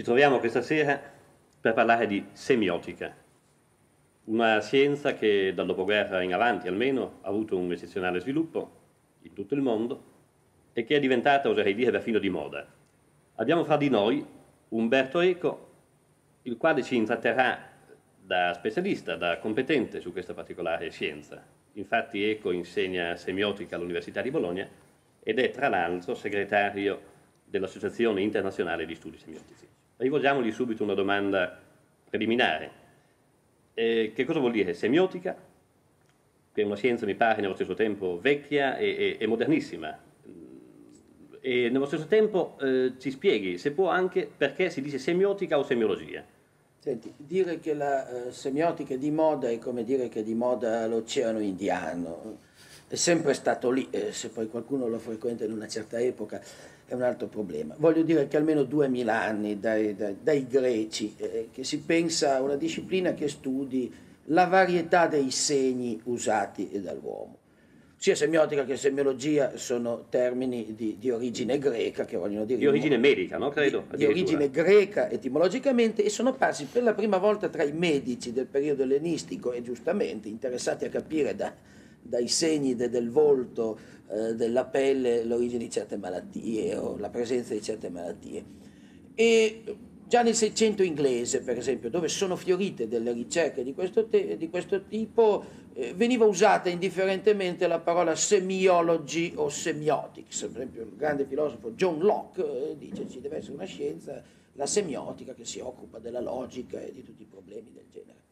troviamo questa sera per parlare di semiotica, una scienza che dal dopoguerra in avanti almeno ha avuto un eccezionale sviluppo in tutto il mondo e che è diventata, oserei dire, perfino di moda. Abbiamo fra di noi Umberto Eco, il quale ci intratterrà da specialista, da competente su questa particolare scienza. Infatti Eco insegna semiotica all'Università di Bologna ed è tra l'altro segretario dell'Associazione Internazionale di Studi Semiotici rivolgiamogli subito una domanda preliminare. Eh, che cosa vuol dire semiotica? Che è una scienza, mi pare, nello stesso tempo vecchia e, e, e modernissima. E nello stesso tempo eh, ci spieghi, se può, anche perché si dice semiotica o semiologia. Senti, dire che la eh, semiotica è di moda è come dire che è di moda l'oceano indiano. È sempre stato lì, eh, se poi qualcuno lo frequenta in una certa epoca, è un altro problema. Voglio dire che almeno 2000 anni dai, dai, dai greci eh, che si pensa a una disciplina che studi la varietà dei segni usati dall'uomo. Sia semiotica che semiologia sono termini di, di origine greca che vogliono dire... Di origine medica, no? Credo. Di, di origine greca etimologicamente e sono apparsi per la prima volta tra i medici del periodo ellenistico e giustamente interessati a capire da, dai segni de, del volto eh, della pelle l'origine di certe malattie o la presenza di certe malattie. E già nel Seicento inglese, per esempio, dove sono fiorite delle ricerche di questo, te- di questo tipo, eh, veniva usata indifferentemente la parola semiology o semiotics. Per esempio, il grande filosofo John Locke eh, dice ci deve essere una scienza, la semiotica, che si occupa della logica e di tutti i problemi del genere.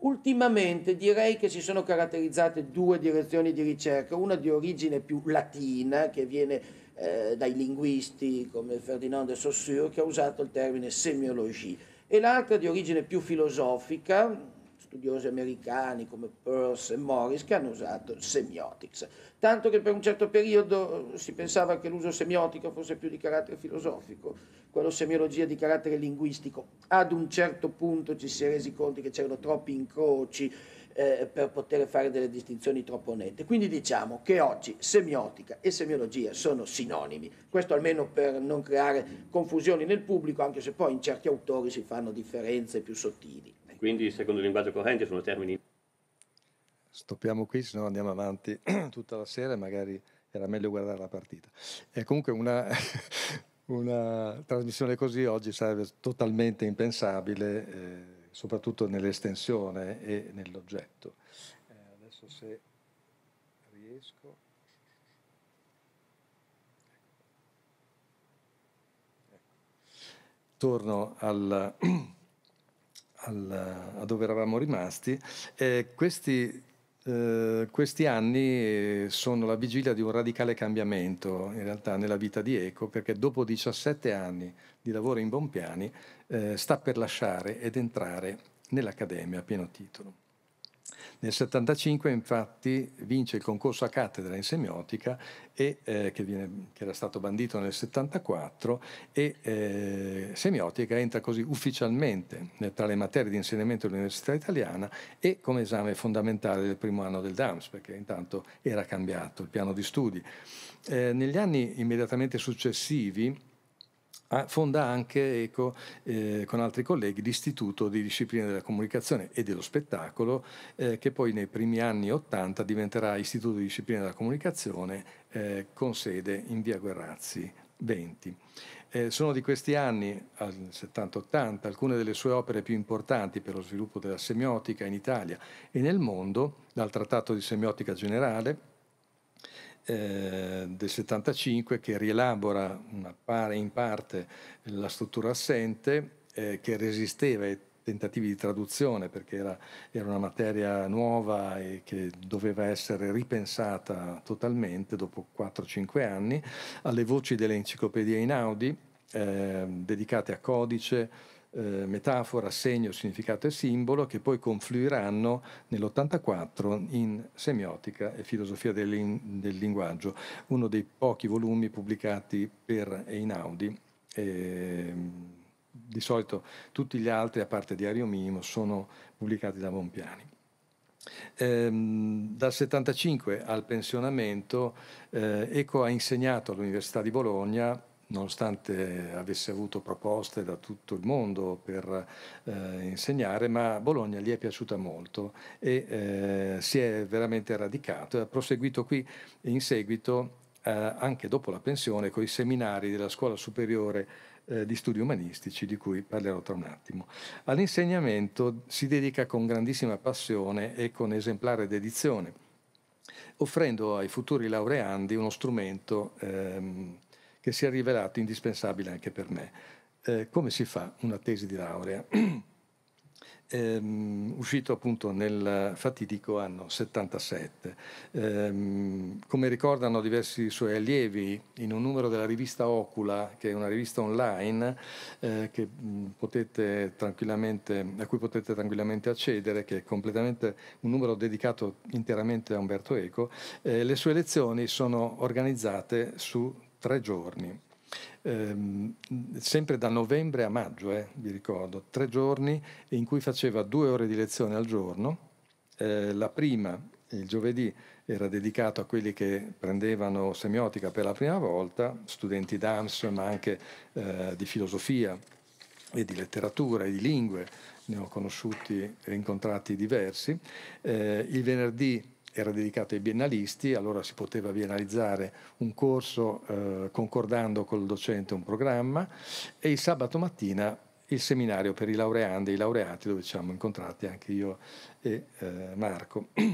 Ultimamente direi che si sono caratterizzate due direzioni di ricerca, una di origine più latina, che viene eh, dai linguisti come Ferdinand de Saussure, che ha usato il termine semiologie e l'altra di origine più filosofica, studiosi americani come Peirce e Morris che hanno usato semiotics, tanto che per un certo periodo eh, si pensava che l'uso semiotico fosse più di carattere filosofico, quello semiologia di carattere linguistico. Ad un certo punto ci si è resi conto che c'erano troppi incroci eh, per poter fare delle distinzioni troppo nette. Quindi diciamo che oggi semiotica e semiologia sono sinonimi, questo almeno per non creare confusioni nel pubblico, anche se poi in certi autori si fanno differenze più sottili. Quindi, secondo il linguaggio corrente, sono termini. Stoppiamo qui, se no andiamo avanti tutta la sera e magari era meglio guardare la partita. E comunque una, una trasmissione così oggi sarebbe totalmente impensabile, eh, soprattutto nell'estensione e nell'oggetto. Eh, adesso se riesco. Ecco. Torno al al, a dove eravamo rimasti, eh, questi, eh, questi, anni eh, sono la vigilia di un radicale cambiamento in realtà nella vita di Eco, perché dopo 17 anni di lavoro in Bompiani eh, sta per lasciare ed entrare nell'Accademia a pieno titolo. Nel 1975 infatti vince il concorso a cattedra in semiotica e, eh, che, viene, che, era stato bandito nel 1974 e eh, semiotica entra così ufficialmente tra le materie di insegnamento dell'Università italiana e come esame fondamentale del primo anno del DAMS perché intanto era cambiato il piano di studi. Eh, negli anni immediatamente successivi Ah, fonda anche ecco, eh, con altri colleghi l'Istituto di Discipline della Comunicazione e dello Spettacolo, eh, che poi nei primi anni 80 diventerà Istituto di Discipline della Comunicazione eh, con sede in via Guerrazzi 20. Eh, sono di questi anni, al 70-80, alcune delle sue opere più importanti per lo sviluppo della semiotica in Italia e nel mondo, dal Trattato di Semiotica Generale, eh, del 75 che rielabora par- in parte la struttura assente eh, che resisteva ai tentativi di traduzione perché era, era, una materia nuova e che doveva essere ripensata totalmente dopo 4-5 anni, alle voci delle enciclopedie Inaudi eh, dedicate a codice, eh, metafora, segno, significato e simbolo che poi confluiranno nell'84 in Semiotica e filosofia del, lin- del linguaggio, uno dei pochi volumi pubblicati per Einaudi. E, ehm, di solito tutti gli altri, a parte Diario Minimo, sono pubblicati da Bompiani. Ehm, dal 1975 al pensionamento eh, Eco ha insegnato all'Università di Bologna nonostante avesse avuto proposte da tutto il mondo per eh, insegnare, ma Bologna gli è piaciuta molto e eh, si è veramente radicato e ha proseguito qui in seguito, eh, anche dopo la pensione, con i seminari della Scuola Superiore eh, di Studi Umanistici, di cui parlerò tra un attimo. All'insegnamento si dedica con grandissima passione e con esemplare dedizione offrendo ai futuri laureandi uno strumento ehm, che si è rivelato indispensabile anche per me. Eh, come si fa una tesi di laurea? Ehm, uscito appunto nel fatidico anno 77. Ehm, come ricordano diversi suoi allievi, in un numero della rivista Ocula, che è una rivista online eh, che, mm, a cui potete tranquillamente accedere, che è completamente un numero dedicato interamente a Umberto Eco, eh, le sue lezioni sono organizzate su tre giorni, ehm, sempre da novembre a maggio, eh, vi ricordo, tre giorni in cui faceva due ore di lezione al giorno. Eh, la prima, il giovedì, era dedicata a quelli che prendevano semiotica per la prima volta, studenti d'AMS, ma anche eh, di filosofia e di letteratura e di lingue, ne ho conosciuti e incontrati diversi. Eh, il venerdì era dedicato ai biennalisti, allora si poteva biennalizzare un corso eh, concordando col docente un programma e il sabato mattina il seminario per i laureandi e i laureati dove ci siamo incontrati anche io e eh, Marco,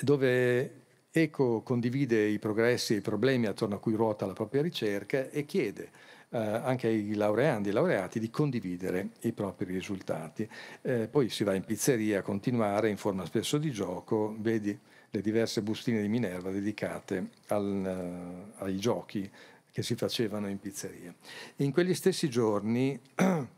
dove ECO condivide i progressi e i problemi attorno a cui ruota la propria ricerca e chiede eh, anche ai laureandi e laureati di condividere i propri risultati. Eh, poi si va in pizzeria a continuare in forma spesso di gioco, vedi le diverse bustine di Minerva dedicate al, eh, ai giochi che si facevano in pizzeria. In quegli stessi giorni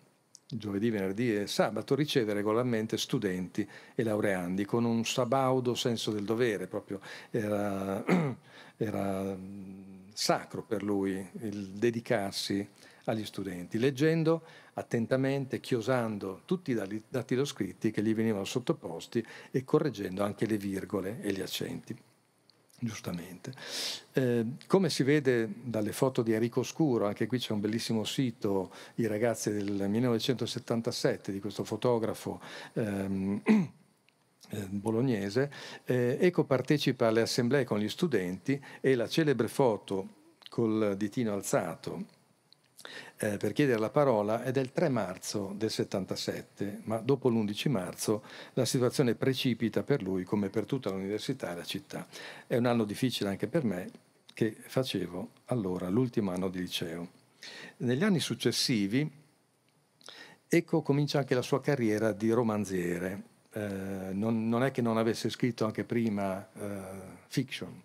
giovedì, venerdì e sabato, riceve regolarmente studenti e laureandi con un sabaudo senso del dovere, proprio era, era mm, sacro per lui il dedicarsi agli studenti, leggendo attentamente, chiosando tutti i dati scritti che gli venivano sottoposti e correggendo anche le virgole e gli accenti giustamente. Eh, come si vede dalle foto di Enrico Scuro, anche qui c'è un bellissimo sito, i ragazzi del 1977 di questo fotografo. Ehm, eh, bolognese, eh, Eco partecipa alle assemblee con gli studenti e la celebre foto col ditino alzato eh, per chiedere la parola è del 3 marzo del 77, ma dopo l'11 marzo la situazione precipita per lui come per tutta l'università e la città. È un anno difficile anche per me che facevo allora l'ultimo anno di liceo. Negli anni successivi Ecco comincia anche la sua carriera di romanziere. Eh, non, non, è che non avesse scritto anche prima eh, fiction,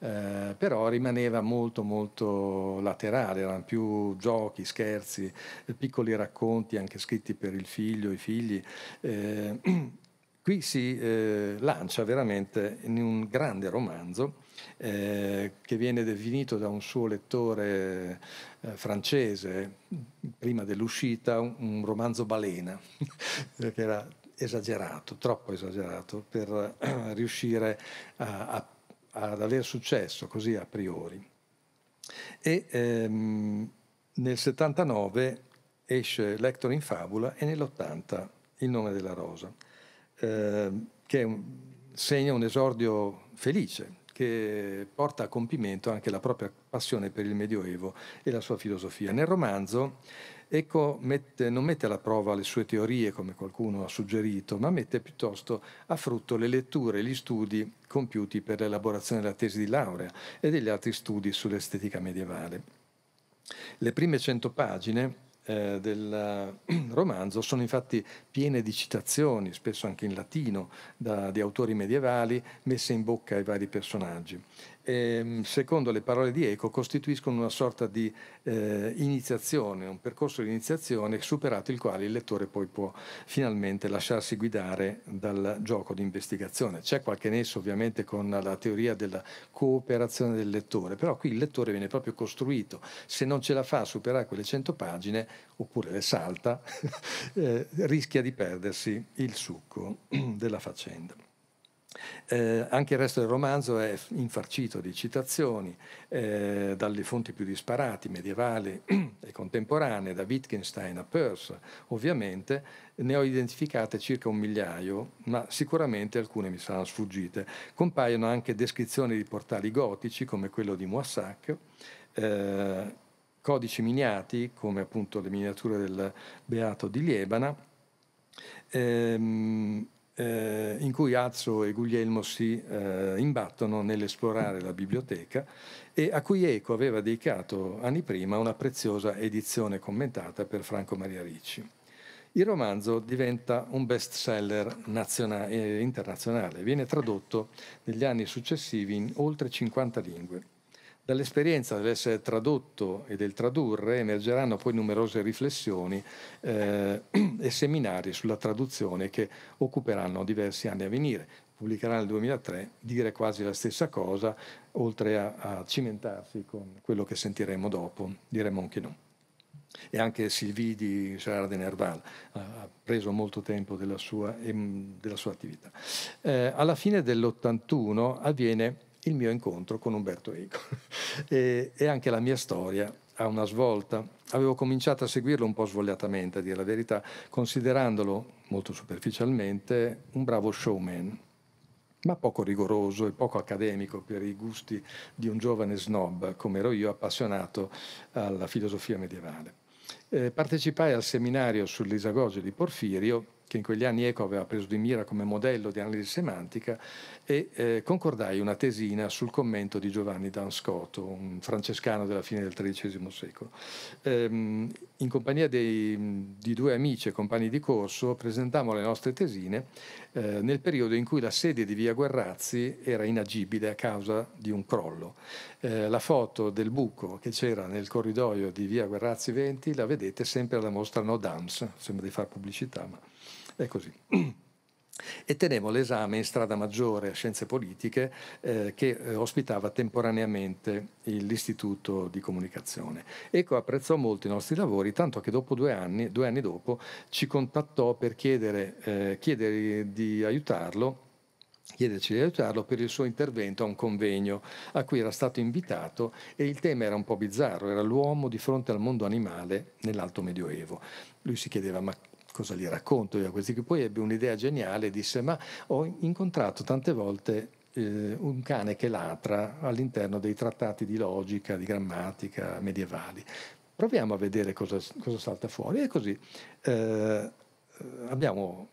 eh, però rimaneva molto molto laterale, erano più giochi, scherzi, piccoli racconti anche scritti per il figlio, i figli. Eh, qui si eh, lancia veramente in un grande romanzo eh, che viene definito da un suo lettore eh, francese prima dell'uscita un, un romanzo balena, che era esagerato, troppo esagerato per riuscire a, a ad aver successo così a priori. E ehm, nel 79 esce Lector in Fabula e nell'80 Il nome della rosa, ehm, che un, segna un esordio felice che porta a compimento anche la propria passione per il Medioevo e la sua filosofia. Nel romanzo Ecco mette, non mette alla prova le sue teorie, come qualcuno ha suggerito, ma mette piuttosto a frutto le letture e gli studi compiuti per l'elaborazione della tesi di laurea e degli altri studi sull'estetica medievale. Le prime cento pagine eh, del romanzo sono infatti piene di citazioni, spesso anche in latino, da, di autori medievali messe in bocca ai vari personaggi ehm, secondo le parole di Eco, costituiscono una sorta di eh, iniziazione, un percorso di iniziazione superato il quale il lettore poi può finalmente lasciarsi guidare dal gioco di investigazione. C'è qualche nesso ovviamente con la teoria della cooperazione del lettore, però qui il lettore viene proprio costruito, se non ce la fa a superare quelle 100 pagine, oppure le salta, eh, rischia di perdersi il succo della faccenda. Eh, anche il resto del romanzo è infarcito di citazioni eh, dalle fonti più disparate, medievali e contemporanee, da Wittgenstein a Peirce, ovviamente ne ho identificate circa un migliaio, ma sicuramente alcune mi saranno sfuggite. Compaiono anche descrizioni di portali gotici come quello di Moissac, eh, codici miniati come appunto le miniature del Beato di Liebana. Ehm, eh, in cui Azzo e Guglielmo si eh, imbattono nell'esplorare la biblioteca e a cui Eco aveva dedicato anni prima una preziosa edizione commentata per Franco Maria Ricci. Il romanzo diventa un best seller nazionale, eh, internazionale, viene tradotto negli anni successivi in oltre 50 lingue. Dall'esperienza dell'essere tradotto e del tradurre emergeranno poi numerose riflessioni eh, e seminari sulla traduzione che occuperanno diversi anni a venire. Pubblicherà nel 2003 dire quasi la stessa cosa, oltre a, a cimentarsi con quello che sentiremo dopo diremo anche Chinon. E anche Sylvie di Gerard de Nerval ha preso molto tempo della sua, della sua attività. Eh, alla fine dell'81 avviene il mio incontro con Umberto Eco e, e, anche la mia storia ha una svolta. Avevo cominciato a seguirlo un po' svogliatamente, a dire la verità, considerandolo, molto superficialmente, un bravo showman, ma poco rigoroso e poco accademico per i gusti di un giovane snob, come ero io, appassionato alla filosofia medievale. Eh, partecipai al seminario sull'Isagoge di Porfirio che in quegli anni Eco aveva preso di mira come modello di analisi semantica, e eh, concordai una tesina sul commento di Giovanni Danscotto, un francescano della fine del XIII secolo. Ehm, in compagnia dei, di due amici e compagni di corso presentammo le nostre tesine eh, nel periodo in cui la sede di Via Guerrazzi era inagibile a causa di un crollo. Eh, la foto del buco che c'era nel corridoio di Via Guerrazzi 20 la vedete sempre alla mostra No Dams, sembra di fare pubblicità, ma e così. E tenevo l'esame in strada maggiore a scienze politiche eh, che eh, ospitava temporaneamente l'istituto di comunicazione. Ecco apprezzò molto i nostri lavori, tanto che dopo due anni, due anni dopo, ci contattò per chiedere, eh, chiedere di aiutarlo chiederci di aiutarlo per il suo intervento a un convegno a cui era stato invitato e il tema era un po' bizzarro, era l'uomo di fronte al mondo animale nell'alto medioevo. Lui si chiedeva ma cosa gli racconto io a questi che poi ebbe un'idea geniale, disse ma ho incontrato tante volte eh, un cane che latra all'interno dei trattati di logica, di grammatica medievali. Proviamo a vedere cosa, cosa salta fuori e così eh, abbiamo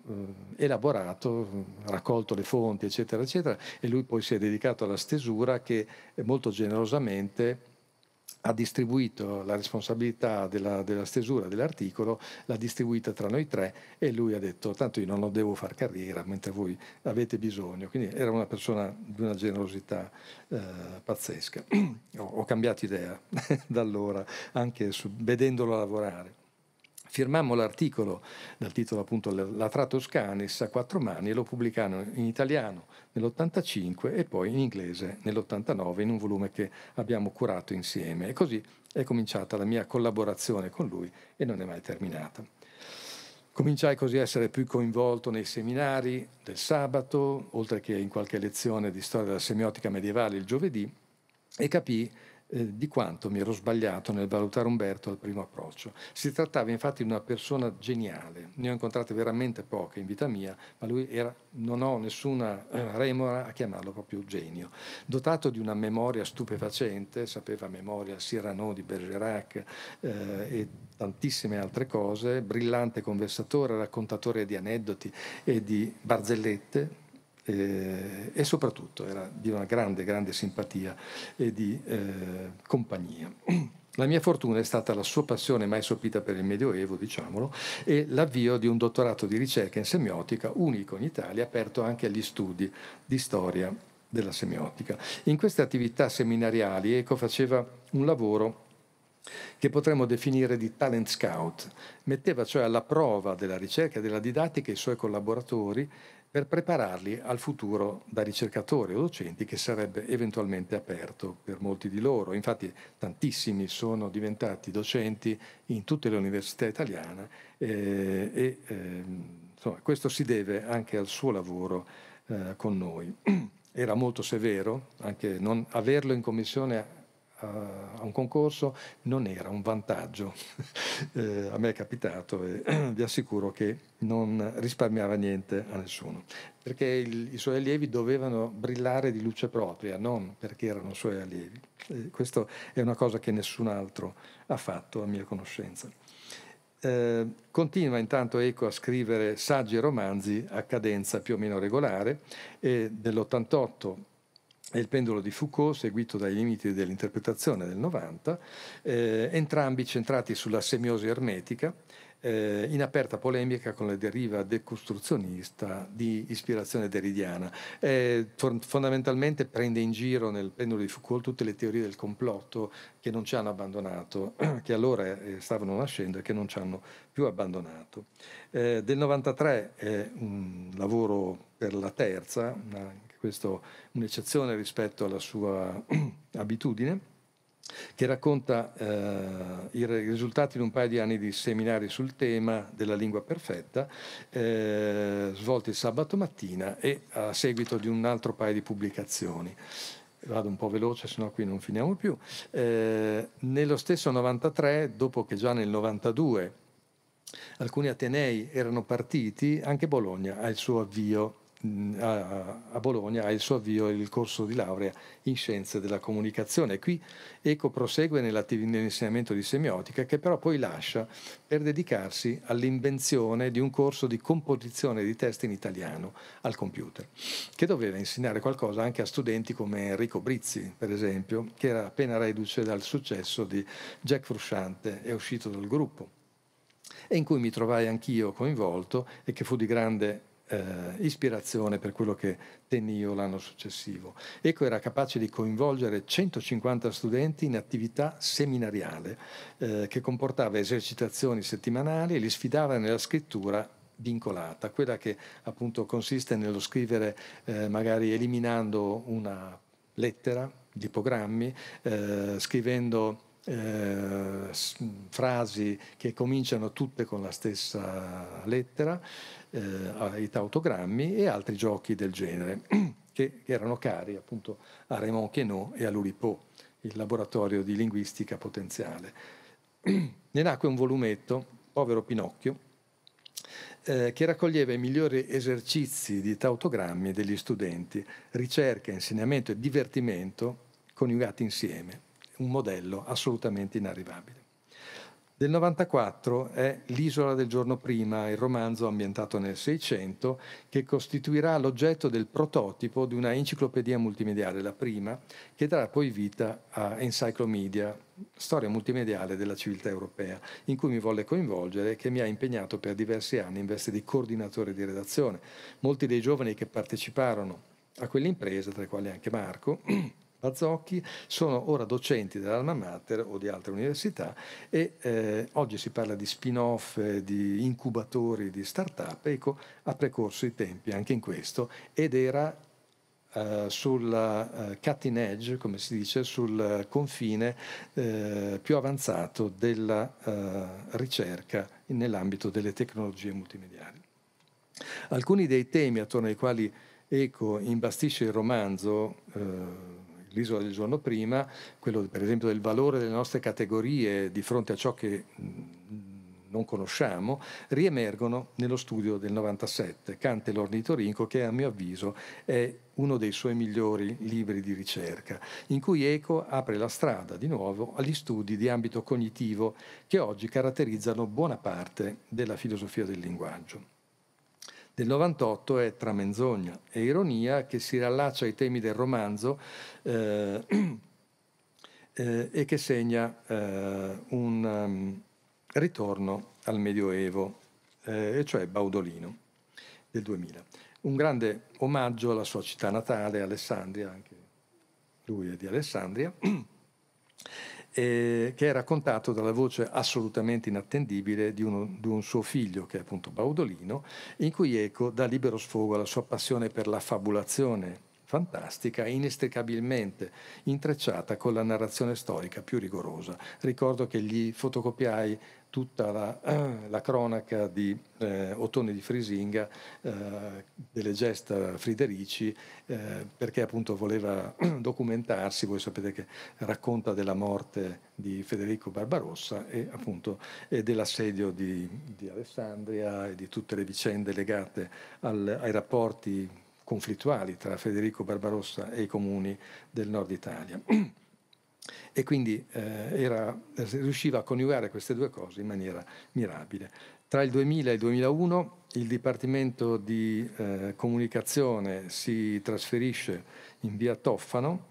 eh, elaborato, raccolto le fonti eccetera eccetera e lui poi si è dedicato alla stesura che molto generosamente ha distribuito la responsabilità della, della stesura dell'articolo, l'ha distribuita tra noi tre e lui ha detto tanto io non lo devo fare carriera mentre voi avete bisogno, quindi era una persona di una generosità eh, pazzesca. ho, ho cambiato idea da allora, anche su, vedendolo lavorare. Firmammo l'articolo dal titolo appunto La Tratoscanis a quattro mani e lo pubblicammo in italiano nell'85 e poi in inglese nell'89 in un volume che abbiamo curato insieme. E così è cominciata la mia collaborazione con lui e non è mai terminata. Cominciai così a essere più coinvolto nei seminari del sabato, oltre che in qualche lezione di storia della semiotica medievale il giovedì, e capii eh, di quanto mi ero sbagliato nel valutare Umberto al primo approccio. Si trattava infatti di una persona geniale, ne ho incontrate veramente poche in vita mia, ma lui era, non ho nessuna eh, remora a chiamarlo proprio genio. Dotato di una memoria stupefacente, sapeva a memoria Cyrano di Bergerac eh, e tantissime altre cose, brillante conversatore, raccontatore di aneddoti e di barzellette, eh, e soprattutto era di una grande, grande simpatia e di eh, compagnia. La mia fortuna è stata la sua passione mai sopita per il Medioevo, diciamolo, e l'avvio di un dottorato di ricerca in semiotica, unico in Italia, aperto anche agli studi di storia della semiotica. In queste attività seminariali Eco faceva un lavoro che potremmo definire di talent scout. Metteva cioè alla prova della ricerca e della didattica i suoi collaboratori per prepararli al futuro da ricercatori o docenti che sarebbe eventualmente aperto per molti di loro. Infatti tantissimi sono diventati docenti in tutte le università italiane eh, e eh, insomma, questo si deve anche al suo lavoro eh, con noi. Era molto severo, anche non averlo in commissione a, un concorso non era un vantaggio. eh, a me è capitato e vi assicuro che non risparmiava niente a nessuno, perché il, i suoi allievi dovevano brillare di luce propria, non perché erano suoi allievi. Eh, questa è una cosa che nessun altro ha fatto a mia conoscenza. Eh, continua intanto Eco a scrivere saggi e romanzi a cadenza più o meno regolare e dell'88 e il pendolo di Foucault, seguito dai limiti dell'interpretazione del 90, eh, entrambi centrati sulla semiosi ermetica, eh, in aperta polemica con la deriva decostruzionista di ispirazione deridiana. Eh, fondamentalmente prende in giro nel pendolo di Foucault tutte le teorie del complotto che non ci hanno abbandonato, che allora eh, stavano nascendo e che non ci hanno più abbandonato. Eh, del 93 è un lavoro per la terza, una questo è un'eccezione rispetto alla sua abitudine, che racconta eh, i risultati di un paio di anni di seminari sul tema della lingua perfetta, eh, svolti sabato mattina e a seguito di un altro paio di pubblicazioni. Vado un po' veloce, sennò qui non finiamo più. Eh, nello stesso 93, dopo che già nel 92 alcuni Atenei erano partiti, anche Bologna ha il suo avvio a, Bologna ha il suo avvio il corso di laurea in scienze della comunicazione. Qui Eco prosegue nell'insegnamento di semiotica che però poi lascia per dedicarsi all'invenzione di un corso di composizione di testi in italiano al computer, che doveva insegnare qualcosa anche a studenti come Enrico Brizzi, per esempio, che era appena reduce dal successo di Jack Frusciante e uscito dal gruppo e in cui mi trovai anch'io coinvolto e che fu di grande eh, ispirazione per quello che tenni io l'anno successivo. Eco era capace di coinvolgere 150 studenti in attività seminariale eh, che comportava esercitazioni settimanali e li sfidava nella scrittura vincolata, quella che appunto consiste nello scrivere eh, magari eliminando una lettera di programmi, eh, scrivendo eh, frasi che cominciano tutte con la stessa lettera, eh, i tautogrammi e altri giochi del genere che erano cari appunto a Raymond Queneau e a Lulipo, il laboratorio di linguistica potenziale. Ne nacque un volumetto, Povero Pinocchio, eh, che raccoglieva i migliori esercizi di tautogrammi degli studenti, ricerca, insegnamento e divertimento coniugati insieme un modello assolutamente inarrivabile. Del 94 è L'isola del giorno prima, il romanzo ambientato nel Seicento, che costituirà l'oggetto del prototipo di una enciclopedia multimediale, la prima, che darà poi vita a Encyclomedia, storia multimediale della civiltà europea, in cui mi volle coinvolgere e che mi ha impegnato per diversi anni in veste di coordinatore di redazione. Molti dei giovani che parteciparono a quell'impresa, tra i quali anche Marco, Mazzocchi, sono ora docenti dell'Alma Mater o di altre università e eh, oggi si parla di spin-off, eh, di incubatori, di start-up, ecco, ha precorso i tempi anche in questo ed era eh, sulla eh, cutting edge, come si dice, sul confine eh, più avanzato della ricerca nell'ambito delle tecnologie multimediali. Alcuni dei temi attorno ai quali Eco imbastisce il romanzo l'isola del giorno prima, quello per esempio del valore delle nostre categorie di fronte a ciò che mm, non conosciamo, riemergono nello studio del 97, Cante l'ornitorinco, che a mio avviso è uno dei suoi migliori libri di ricerca, in cui Eco apre la strada di nuovo agli studi di ambito cognitivo che oggi caratterizzano buona parte della filosofia del linguaggio del 98 è Tra menzogna e ironia che si rallaccia ai temi del romanzo eh, eh, e che segna eh, un um, ritorno al Medioevo, eh, e cioè Baudolino del 2000. Un grande omaggio alla sua città natale, Alessandria, anche lui è di Alessandria. eh, che è raccontato dalla voce assolutamente inattendibile di, uno, di, un suo figlio, che è appunto Baudolino, in cui Eco dà libero sfogo alla sua passione per la fabulazione fantastica inestricabilmente intrecciata con la narrazione storica più rigorosa. Ricordo che gli fotocopiai tutta la, la cronaca di eh, Ottone di Frisinga, eh, delle gesta Friderici, eh, perché appunto voleva documentarsi, voi sapete che racconta della morte di Federico Barbarossa e appunto dell'assedio di, di, Alessandria e di tutte le vicende legate al, ai rapporti conflittuali tra Federico Barbarossa e i comuni del nord Italia. e quindi eh, era, riusciva a coniugare queste due cose in maniera mirabile. Tra il 2000 e il 2001 il Dipartimento di eh, Comunicazione si trasferisce in via Toffano,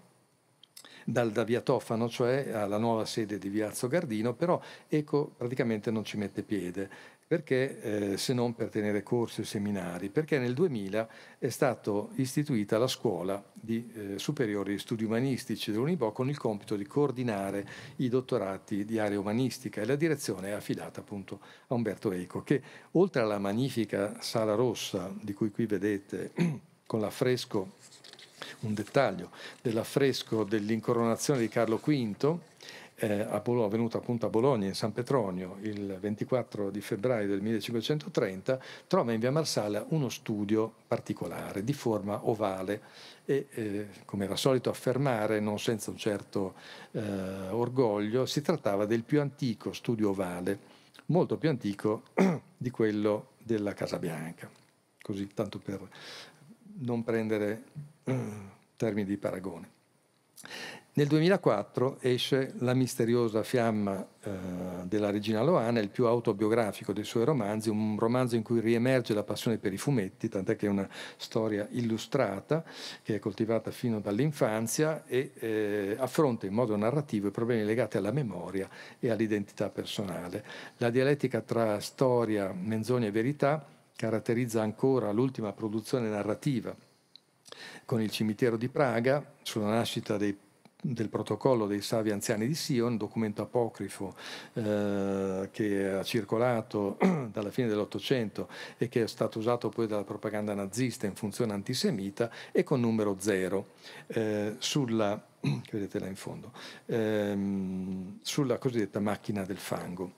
dal, da via Toffano, cioè alla nuova sede di Viazzo Gardino, però Eco praticamente non ci mette piede. Perché eh, se non per tenere corsi e seminari? Perché nel 2000 è stata istituita la scuola di, eh, superiore di studi umanistici dell'Unibo con il compito di coordinare i dottorati di area umanistica e la direzione è affidata appunto a Umberto Eco che oltre alla magnifica sala rossa di cui qui vedete con l'affresco un dettaglio dell'affresco dell'incoronazione di Carlo V eh, Bologna, avvenuto appunto a Bologna, in San Petronio, il 24 di febbraio del 1530, trova in via Marsala uno studio particolare, di forma ovale e, eh, come era solito affermare, non senza un certo eh, orgoglio, si trattava del più antico studio ovale, molto più antico di quello della Casa Bianca. Così, tanto per non prendere eh, termini di paragone. Nel 2004 esce La misteriosa fiamma eh, della regina Loana, il più autobiografico dei suoi romanzi, un romanzo in cui riemerge la passione per i fumetti, tant'è che è una storia illustrata che è coltivata fino dall'infanzia e eh, affronta in modo narrativo i problemi legati alla memoria e all'identità personale. La dialettica tra storia, menzogna e verità caratterizza ancora l'ultima produzione narrativa con il cimitero di Praga sulla nascita dei del protocollo dei savi anziani di Sion, documento apocrifo eh, che ha circolato dalla fine dell'Ottocento e che è stato usato poi dalla propaganda nazista in funzione antisemita e con numero zero eh, sulla, vedete là in fondo, ehm, sulla cosiddetta macchina del fango.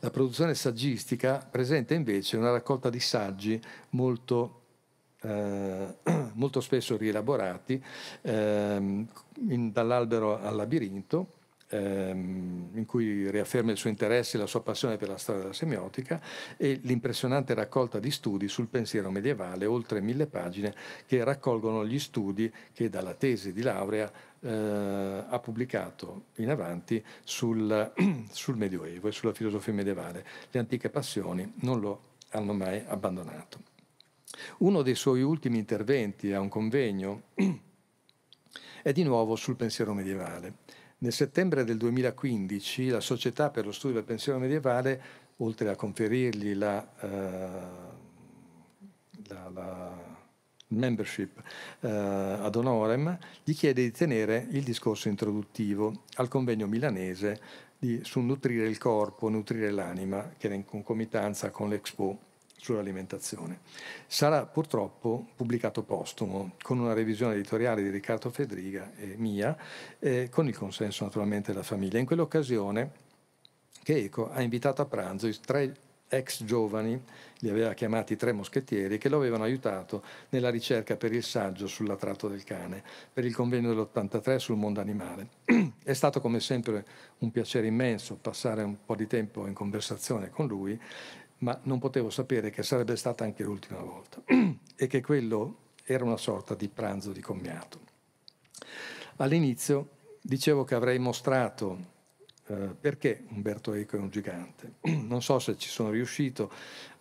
La produzione saggistica presenta invece una raccolta di saggi molto eh, molto spesso rielaborati ehm, in, dall'albero al labirinto, ehm, in cui riafferma il suo interesse e la sua passione per la storia della semiotica e l'impressionante raccolta di studi sul pensiero medievale, oltre mille pagine, che raccolgono gli studi che dalla tesi di laurea eh, ha pubblicato in avanti sul, sul Medioevo e sulla filosofia medievale. Le antiche passioni non lo hanno mai abbandonato. Uno dei suoi ultimi interventi a un convegno è di nuovo sul pensiero medievale. Nel settembre del 2015 la Società per lo Studio del Pensiero Medievale, oltre a conferirgli la, uh, la, la membership uh, ad honorem, gli chiede di tenere il discorso introduttivo al convegno milanese di, su nutrire il corpo, nutrire l'anima, che era in concomitanza con l'Expo sull'alimentazione. Sarà purtroppo pubblicato postumo con una revisione editoriale di Riccardo Fedriga e mia, eh, con il consenso naturalmente della famiglia. In quell'occasione che Eco ha invitato a pranzo i tre ex giovani, li aveva chiamati tre moschettieri, che lo avevano aiutato nella ricerca per il saggio sulla tratta del cane, per il convegno dell'83 sul mondo animale. È stato come sempre un piacere immenso passare un po' di tempo in conversazione con lui ma non potevo sapere che sarebbe stata anche l'ultima volta e che quello era una sorta di pranzo di commiato. All'inizio dicevo che avrei mostrato eh, perché Umberto Eco è un gigante. Non so se ci sono riuscito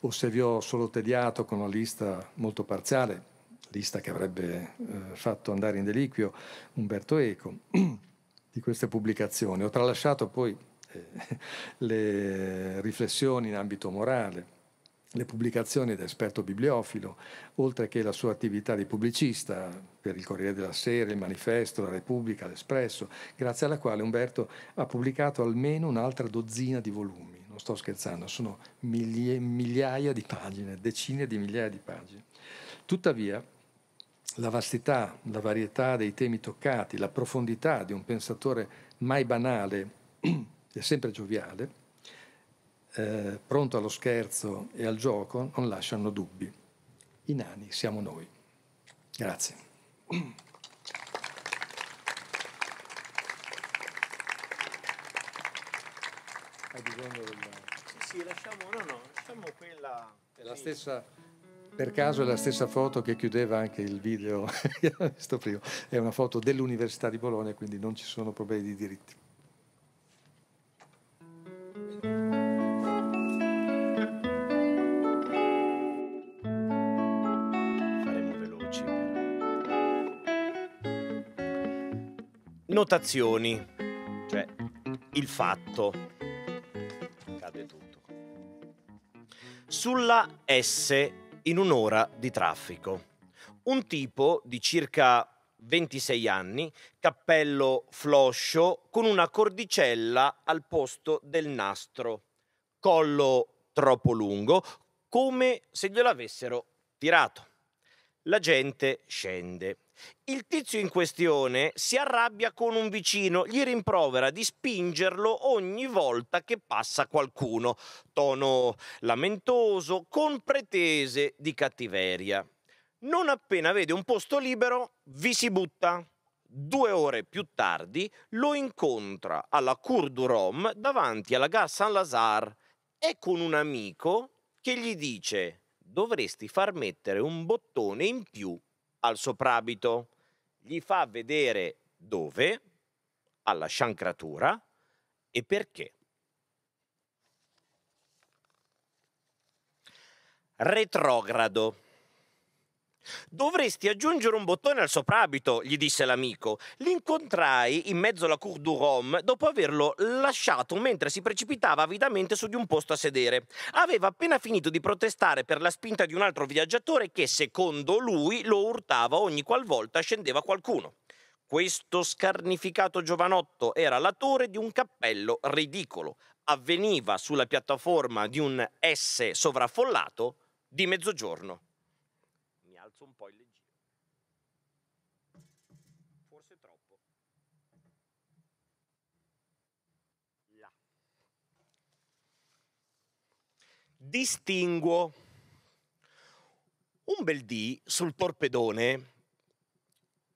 o se vi ho solo tediato con una lista molto parziale, lista che avrebbe eh, fatto andare in deliquio Umberto Eco di queste pubblicazioni. Ho tralasciato poi eh, le riflessioni in ambito morale, le pubblicazioni da esperto bibliofilo, oltre che la sua attività di pubblicista per il Corriere della Sera, il Manifesto, la Repubblica, l'Espresso, grazie alla quale Umberto ha pubblicato almeno un'altra dozzina di volumi. Non sto scherzando, sono miglia- migliaia di pagine, decine di migliaia di pagine. Tuttavia, la vastità, la varietà dei temi toccati, la profondità di un pensatore mai banale è sempre gioviale, eh, pronto allo scherzo e al gioco, non lasciano dubbi. I nani siamo noi. Grazie. Hai bisogno del... Sì, sì, lasciamo, no, no, lasciamo quella... È la stessa... Per caso è la stessa foto che chiudeva anche il video che abbiamo visto prima. È una foto dell'Università di Bologna, quindi non ci sono problemi di diritti. Notazioni, cioè il fatto. Cade tutto. Sulla S in un'ora di traffico. Un tipo di circa 26 anni, cappello floscio, con una cordicella al posto del nastro, collo troppo lungo, come se glielo avessero tirato. La gente scende il tizio in questione si arrabbia con un vicino, gli rimprovera di spingerlo ogni volta che passa qualcuno, tono lamentoso, con pretese di cattiveria. Non appena vede un posto libero, vi si butta. Due ore più tardi lo incontra alla Cour du Rome davanti alla Gare Saint-Lazare. e con un amico che gli dice dovresti far mettere un bottone in più al soprabito, gli fa vedere dove, alla sciancratura e perché. Retrogrado. Dovresti aggiungere un bottone al soprabito, gli disse l'amico. L'incontrai in mezzo alla Cour du Rhum dopo averlo lasciato mentre si precipitava avidamente su di un posto a sedere. Aveva appena finito di protestare per la spinta di un altro viaggiatore che, secondo lui, lo urtava ogni qualvolta scendeva qualcuno. Questo scarnificato giovanotto era l'attore di un cappello ridicolo. Avveniva sulla piattaforma di un S sovraffollato di mezzogiorno alzo un po' il leggero. Forse troppo. Là. Distinguo. Un bel dì sul torpedone,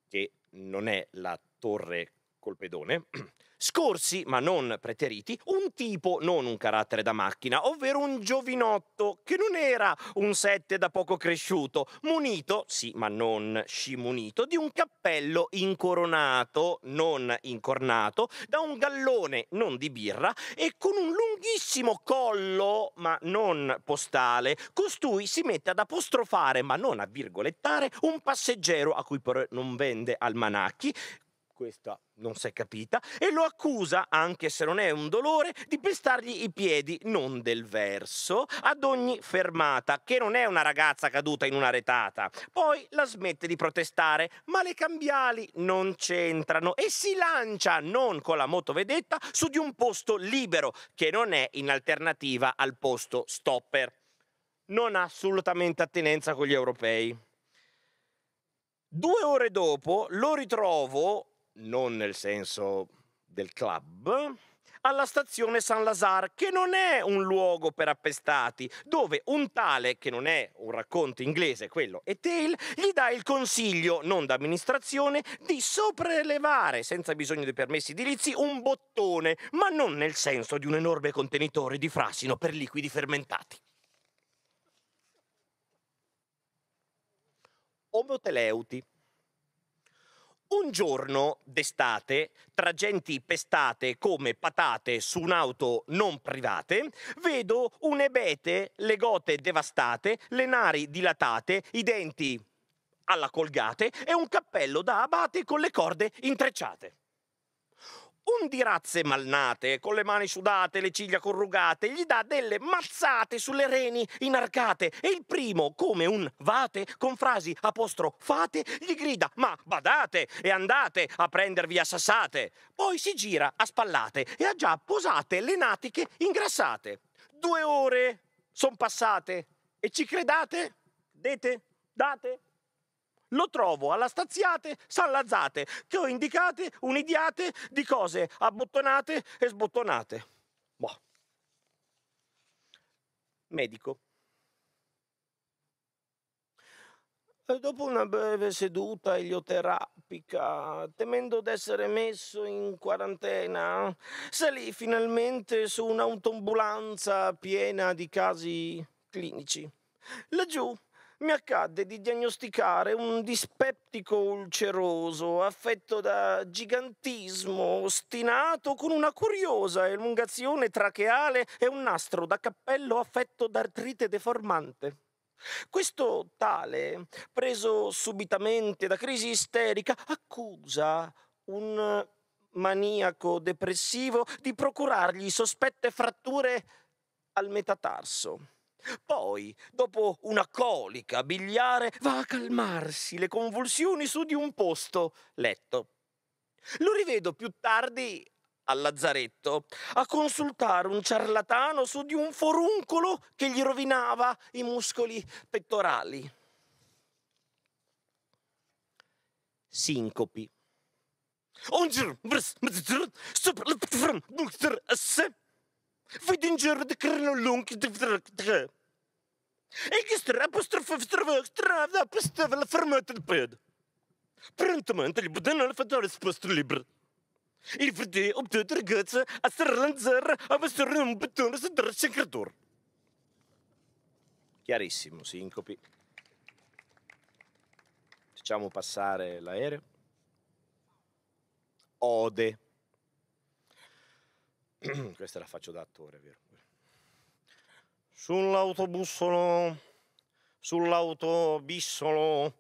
che non è la torre col pedone, scorsi, ma non preteriti, un tipo, non un carattere da macchina, ovvero un giovinotto che non era un sette da poco cresciuto, munito, sì, ma non scimunito, di un cappello incoronato, non incornato, da un gallone, non di birra, e con un lunghissimo collo, ma non postale, costui si mette ad apostrofare, ma non a virgolettare, un passeggero a cui però non vende almanacchi, questa non si è capita, e lo accusa, anche se non è un dolore, di pestargli i piedi, non del verso, ad ogni fermata, che non è una ragazza caduta in una retata. Poi la smette di protestare, ma le cambiali non c'entrano e si lancia, non con la motovedetta, su di un posto libero, che non è in alternativa al posto stopper. Non ha assolutamente attinenza con gli europei. Due ore dopo lo ritrovo non nel senso del club, alla stazione San Lazar, che non è un luogo per appestati, dove un tale, che non è un racconto inglese, quello è Tale, gli dà il consiglio, non da amministrazione, di sopraelevare, senza bisogno di permessi edilizi, un bottone, ma non nel senso di un enorme contenitore di frassino per liquidi fermentati. Omoteleuti un giorno d'estate, tra genti pestate come patate su un'auto non private, vedo un ebete, le gote devastate, le nari dilatate, i denti alla colgate e un cappello da abate con le corde intrecciate un di razze malnate, con le mani sudate, le ciglia corrugate, gli dà delle mazzate sulle reni inarcate e il primo, come un vate, con frasi apostrofate, gli grida «Ma badate e andate a prendervi a sassate!» Poi si gira a spallate e ha già posate le natiche ingrassate. Due ore son passate e ci credate? Dete? Date? lo trovo alla Staziate Sallazzate, che ho indicate un'idiate di cose abbottonate e sbottonate. Boh. Medico. Eh, dopo una breve seduta elioterapica, temendo d'essere messo in quarantena, salì finalmente su un'autoambulanza piena di casi clinici. Laggiù mi accadde di diagnosticare un dispettico ulceroso affetto da gigantismo ostinato con una curiosa elungazione tracheale e un nastro da cappello affetto da artrite deformante. Questo tale, preso subitamente da crisi isterica, accusa un maniaco depressivo di procurargli sospette fratture al metatarso. Poi, dopo una colica biliare, va a calmarsi le convulsioni su di un posto letto. Lo rivedo più tardi al lazzaretto a consultare un ciarlatano su di un foruncolo che gli rovinava i muscoli pettorali. Sincopi. Вийди инжир да кръна лунки да вдръкта. Еки стра пастърфа втърва, стра да поставила фърмата да педа. Прънтамента ли бъдена ли фатали с пастолибр. И вреди обдъдър гъца, а сърлен зър, а въсърнен бетона се дърчен крадор. Chiarissimo, sincopi. Facciamo passare l'aereo. Ode. Questa la faccio da attore, vero? Sull'autobussolo, sull'autobissolo,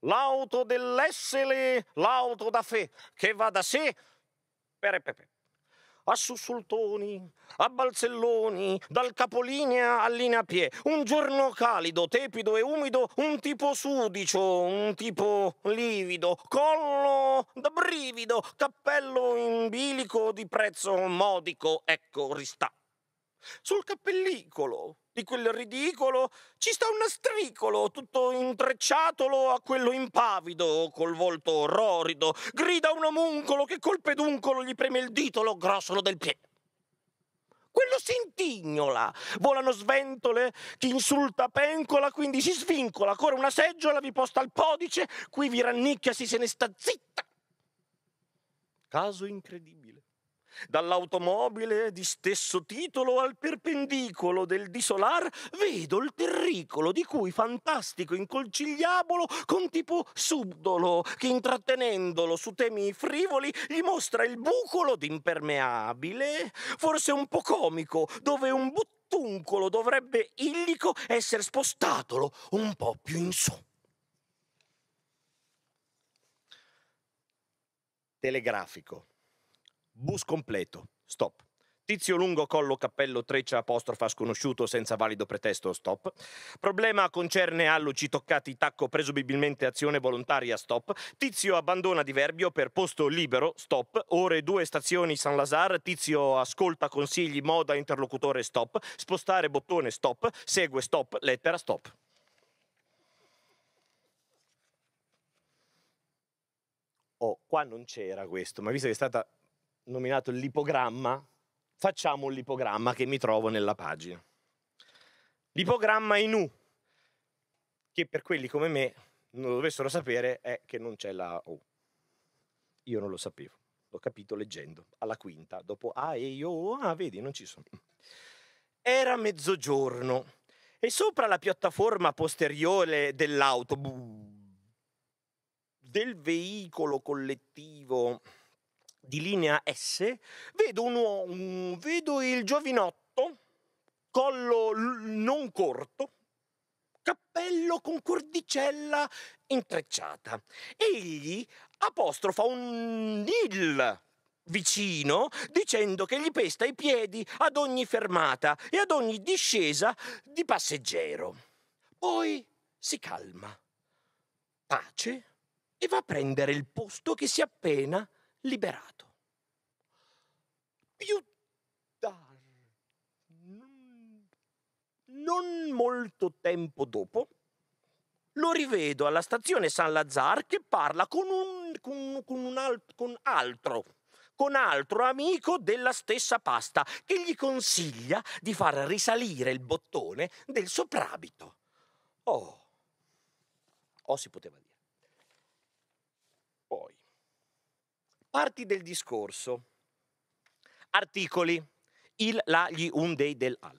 l'auto dell'essere, l'auto da fe, che va da sé, per e pepe a sussultoni, a balzelloni, dal capolinea all'inapie. Un giorno calido, tepido e umido, un tipo sudicio, un tipo livido, collo da brivido, cappello in bilico di prezzo modico, ecco ristà. Sul cappellicolo di quel ridicolo, ci sta un nastricolo tutto intrecciatolo a quello impavido, col volto rorido, grida un omuncolo che col peduncolo gli preme il ditolo grossolo del piede. Quello si intignola, volano sventole, chi insulta pencola, quindi si svincola, corre una seggiola, vi posta al podice, qui vi rannicchia, si se ne sta zitta. Caso incredibile. Dall'automobile di stesso titolo al perpendicolo del disolar vedo il terricolo di cui fantastico incolcigliabolo con tipo subdolo che intrattenendolo su temi frivoli gli mostra il bucolo d'impermeabile, forse un po' comico, dove un buttuncolo dovrebbe illico essere spostatolo un po' più in su. Telegrafico Bus completo. Stop. Tizio lungo collo cappello treccia apostrofa sconosciuto senza valido pretesto stop. Problema concerne alluci toccati tacco presumibilmente azione volontaria stop. Tizio abbandona diverbio per posto libero stop. Ore due stazioni San Lazar. Tizio ascolta consigli moda interlocutore stop. Spostare bottone stop. Segue stop lettera stop. Oh, qua non c'era questo, ma visto che è stata nominato lipogramma, facciamo un lipogramma che mi trovo nella pagina. Lipogramma in U, che per quelli come me non lo dovessero sapere è che non c'è la U. Io non lo sapevo, l'ho capito leggendo, alla quinta, dopo A e io, ah vedi, non ci sono. Era mezzogiorno e sopra la piattaforma posteriore dell'autobus, del veicolo collettivo di linea S, vedo, un uomo, vedo il giovinotto, collo non corto, cappello con cordicella intrecciata. Egli apostrofa un nil vicino dicendo che gli pesta i piedi ad ogni fermata e ad ogni discesa di passeggero. Poi si calma, pace e va a prendere il posto che si è appena liberato più tardi, non molto tempo dopo, lo rivedo alla stazione San Lazar che parla con un, con, con un al, con altro con altro amico della stessa pasta che gli consiglia di far risalire il bottone del soprabito. Oh, oh si poteva dire. Poi, parti del discorso Articoli. Il, la, gli, un, dei, del, al.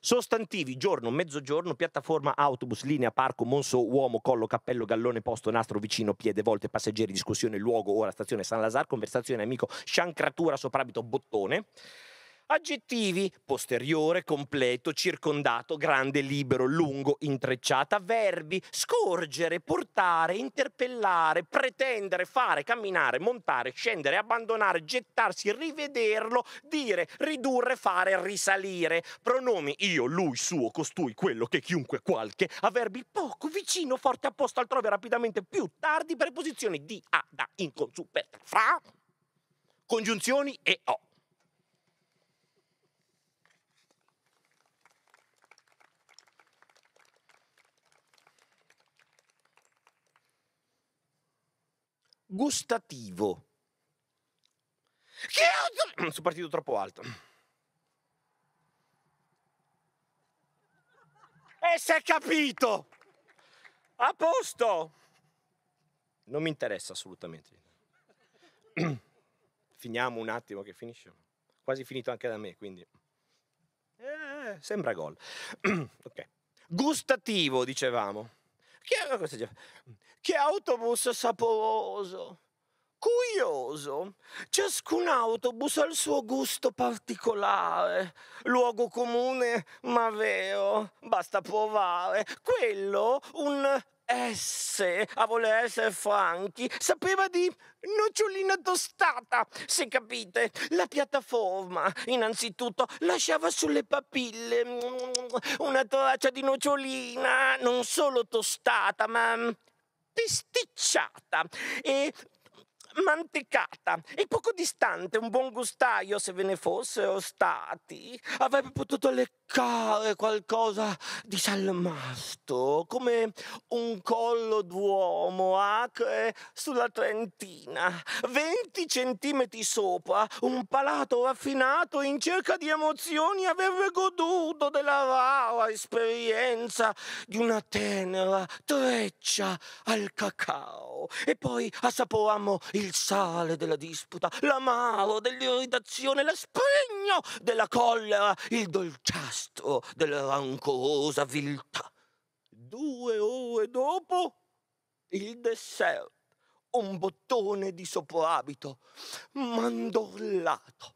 Sostantivi, giorno, mezzogiorno, piattaforma, autobus, linea, parco, monso, uomo, collo, cappello, gallone, posto, nastro, vicino, piede, volte, passeggeri, discussione, luogo, ora, stazione, San Lazar, conversazione, amico, sciancratura, soprabito, bottone. Aggettivi posteriore, completo, circondato, grande, libero, lungo, intrecciata. Verbi scorgere, portare, interpellare, pretendere, fare, camminare, montare, scendere, abbandonare, gettarsi, rivederlo, dire, ridurre, fare, risalire. Pronomi io, lui, suo, costui, quello che chiunque, qualche. Averbi: poco, vicino, forte, apposta, altrove, rapidamente, più tardi, preposizioni di, a, da, in, con, su, per, fra. Congiunzioni e o. gustativo. Che altro... Sono partito troppo alto. E si è capito! A posto! Non mi interessa assolutamente. Finiamo un attimo che finisce. Quasi finito anche da me, quindi... Eh, sembra gol. ok. Gustativo, dicevamo. Che... Che autobus saporoso! Curioso, ciascun autobus ha il suo gusto particolare, luogo comune ma vero, basta provare. Quello, un S, a voler essere franchi, sapeva di nocciolina tostata, se capite. La piattaforma, innanzitutto, lasciava sulle papille mm, una traccia di nocciolina, non solo tostata, ma mm, bisticciata e mantecata e poco distante un buon gustaio, se ve ne fossero stati, avrebbe potuto leccare qualcosa di salmasto, come un collo d'uomo acre sulla trentina, 20 centimetri sopra, un palato raffinato in cerca di emozioni avrebbe goduto della rara esperienza di una tenera treccia al cacao e poi assaporammo il il sale della disputa, l'amaro dell'irritazione, la l'aspegno della collera, il dolciastro della rancorosa viltà. Due ore dopo, il dessert, un bottone di soprabito, mandorlato.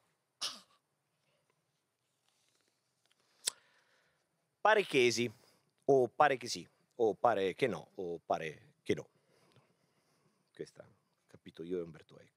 Pare chesi, o pare che sì, o pare che no, o pare che no. Questa capito io e Umberto Eco.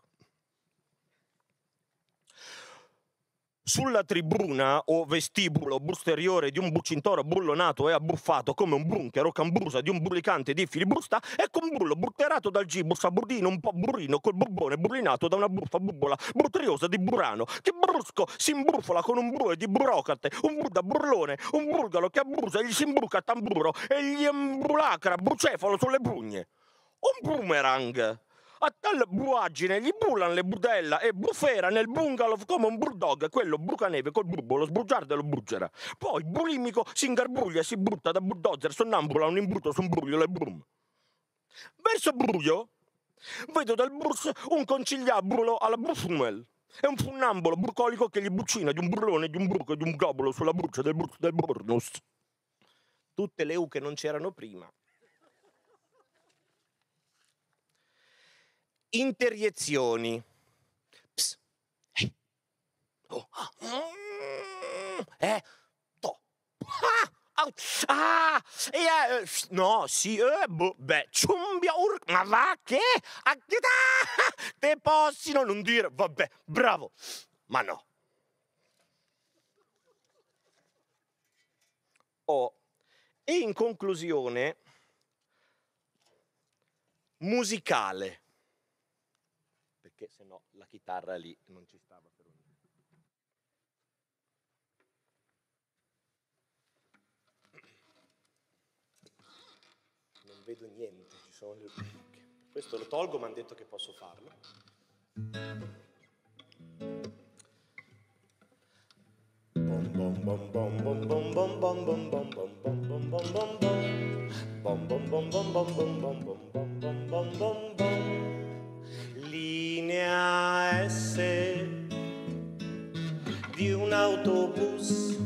Sulla tribuna o vestibolo posteriore di un bucintoro bullonato e abbuffato come un bunker o cambusa di un burlicante di filibusta, ecco un bullo butterato dal gibus a burdino un po' burrino col bubbone burlinato da una buffa bubbola bruttriosa di burano che brusco si imbrufola con un bue di burocrate, un buda burlone, un bulgalo che abusa e gli si imbruca a tamburo e gli imbulacra bucefalo sulle pugne. Un boomerang! A tal buagine gli bullano le budella e bufera nel bungalow come un bulldog, quello bucaneve col bubbolo, sbrugiarde lo bruggera. Poi bulimico si ingarbuglia e si butta da bulldozer, sonnambula un imbrutto su un bruglio e boom. Verso buio vedo dal burs un conciliabulo alla Buffumel. È un funnambolo bucolico che gli buccina di un burrone, di un bruco e di un globolo sulla buccia del, bur- del Burnus. Tutte le uche non c'erano prima interiezioni. Ps. Eh. Oh. Mm. Eh. To. Ah. Ah, eh, no, sì, eh, boh, beh, ciumbia ur, ma va che? A che da? Te possono non dire, vabbè, bravo, ma no. Oh, e in conclusione, musicale perché se no la chitarra lì non ci stava per un Non vedo niente, ci sono le lucche. Questo lo tolgo, mi hanno detto che posso farlo. Bom linea S di un autobus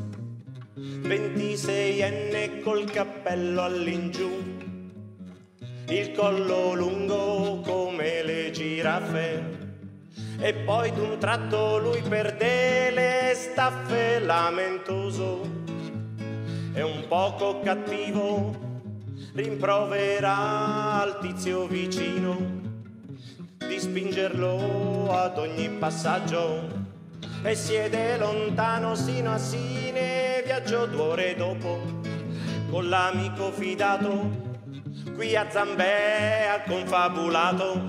26enne col cappello all'ingiù il collo lungo come le giraffe e poi d'un tratto lui perde le staffe lamentoso e un poco cattivo rimproverà al tizio vicino di spingerlo ad ogni passaggio e siede lontano sino a Sine, viaggio due ore dopo con l'amico fidato qui a Zambè al confabulato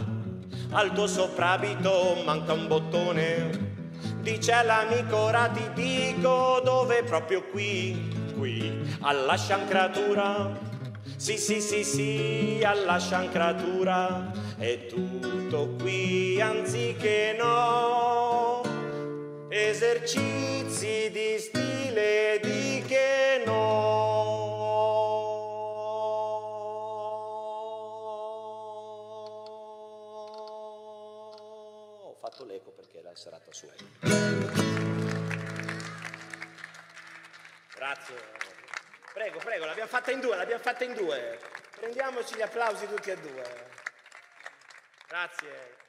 al tuo soprabito manca un bottone dice all'amico ora ti dico dove proprio qui qui alla sciancratura sì, sì, sì, sì, alla sciancratura è tutto qui anziché no. Esercizi di stile di che no. Ho fatto l'eco perché era serata sua. Grazie. Prego, prego, l'abbiamo fatta in due, l'abbiamo fatta in due. Prendiamoci gli applausi tutti e due. Grazie.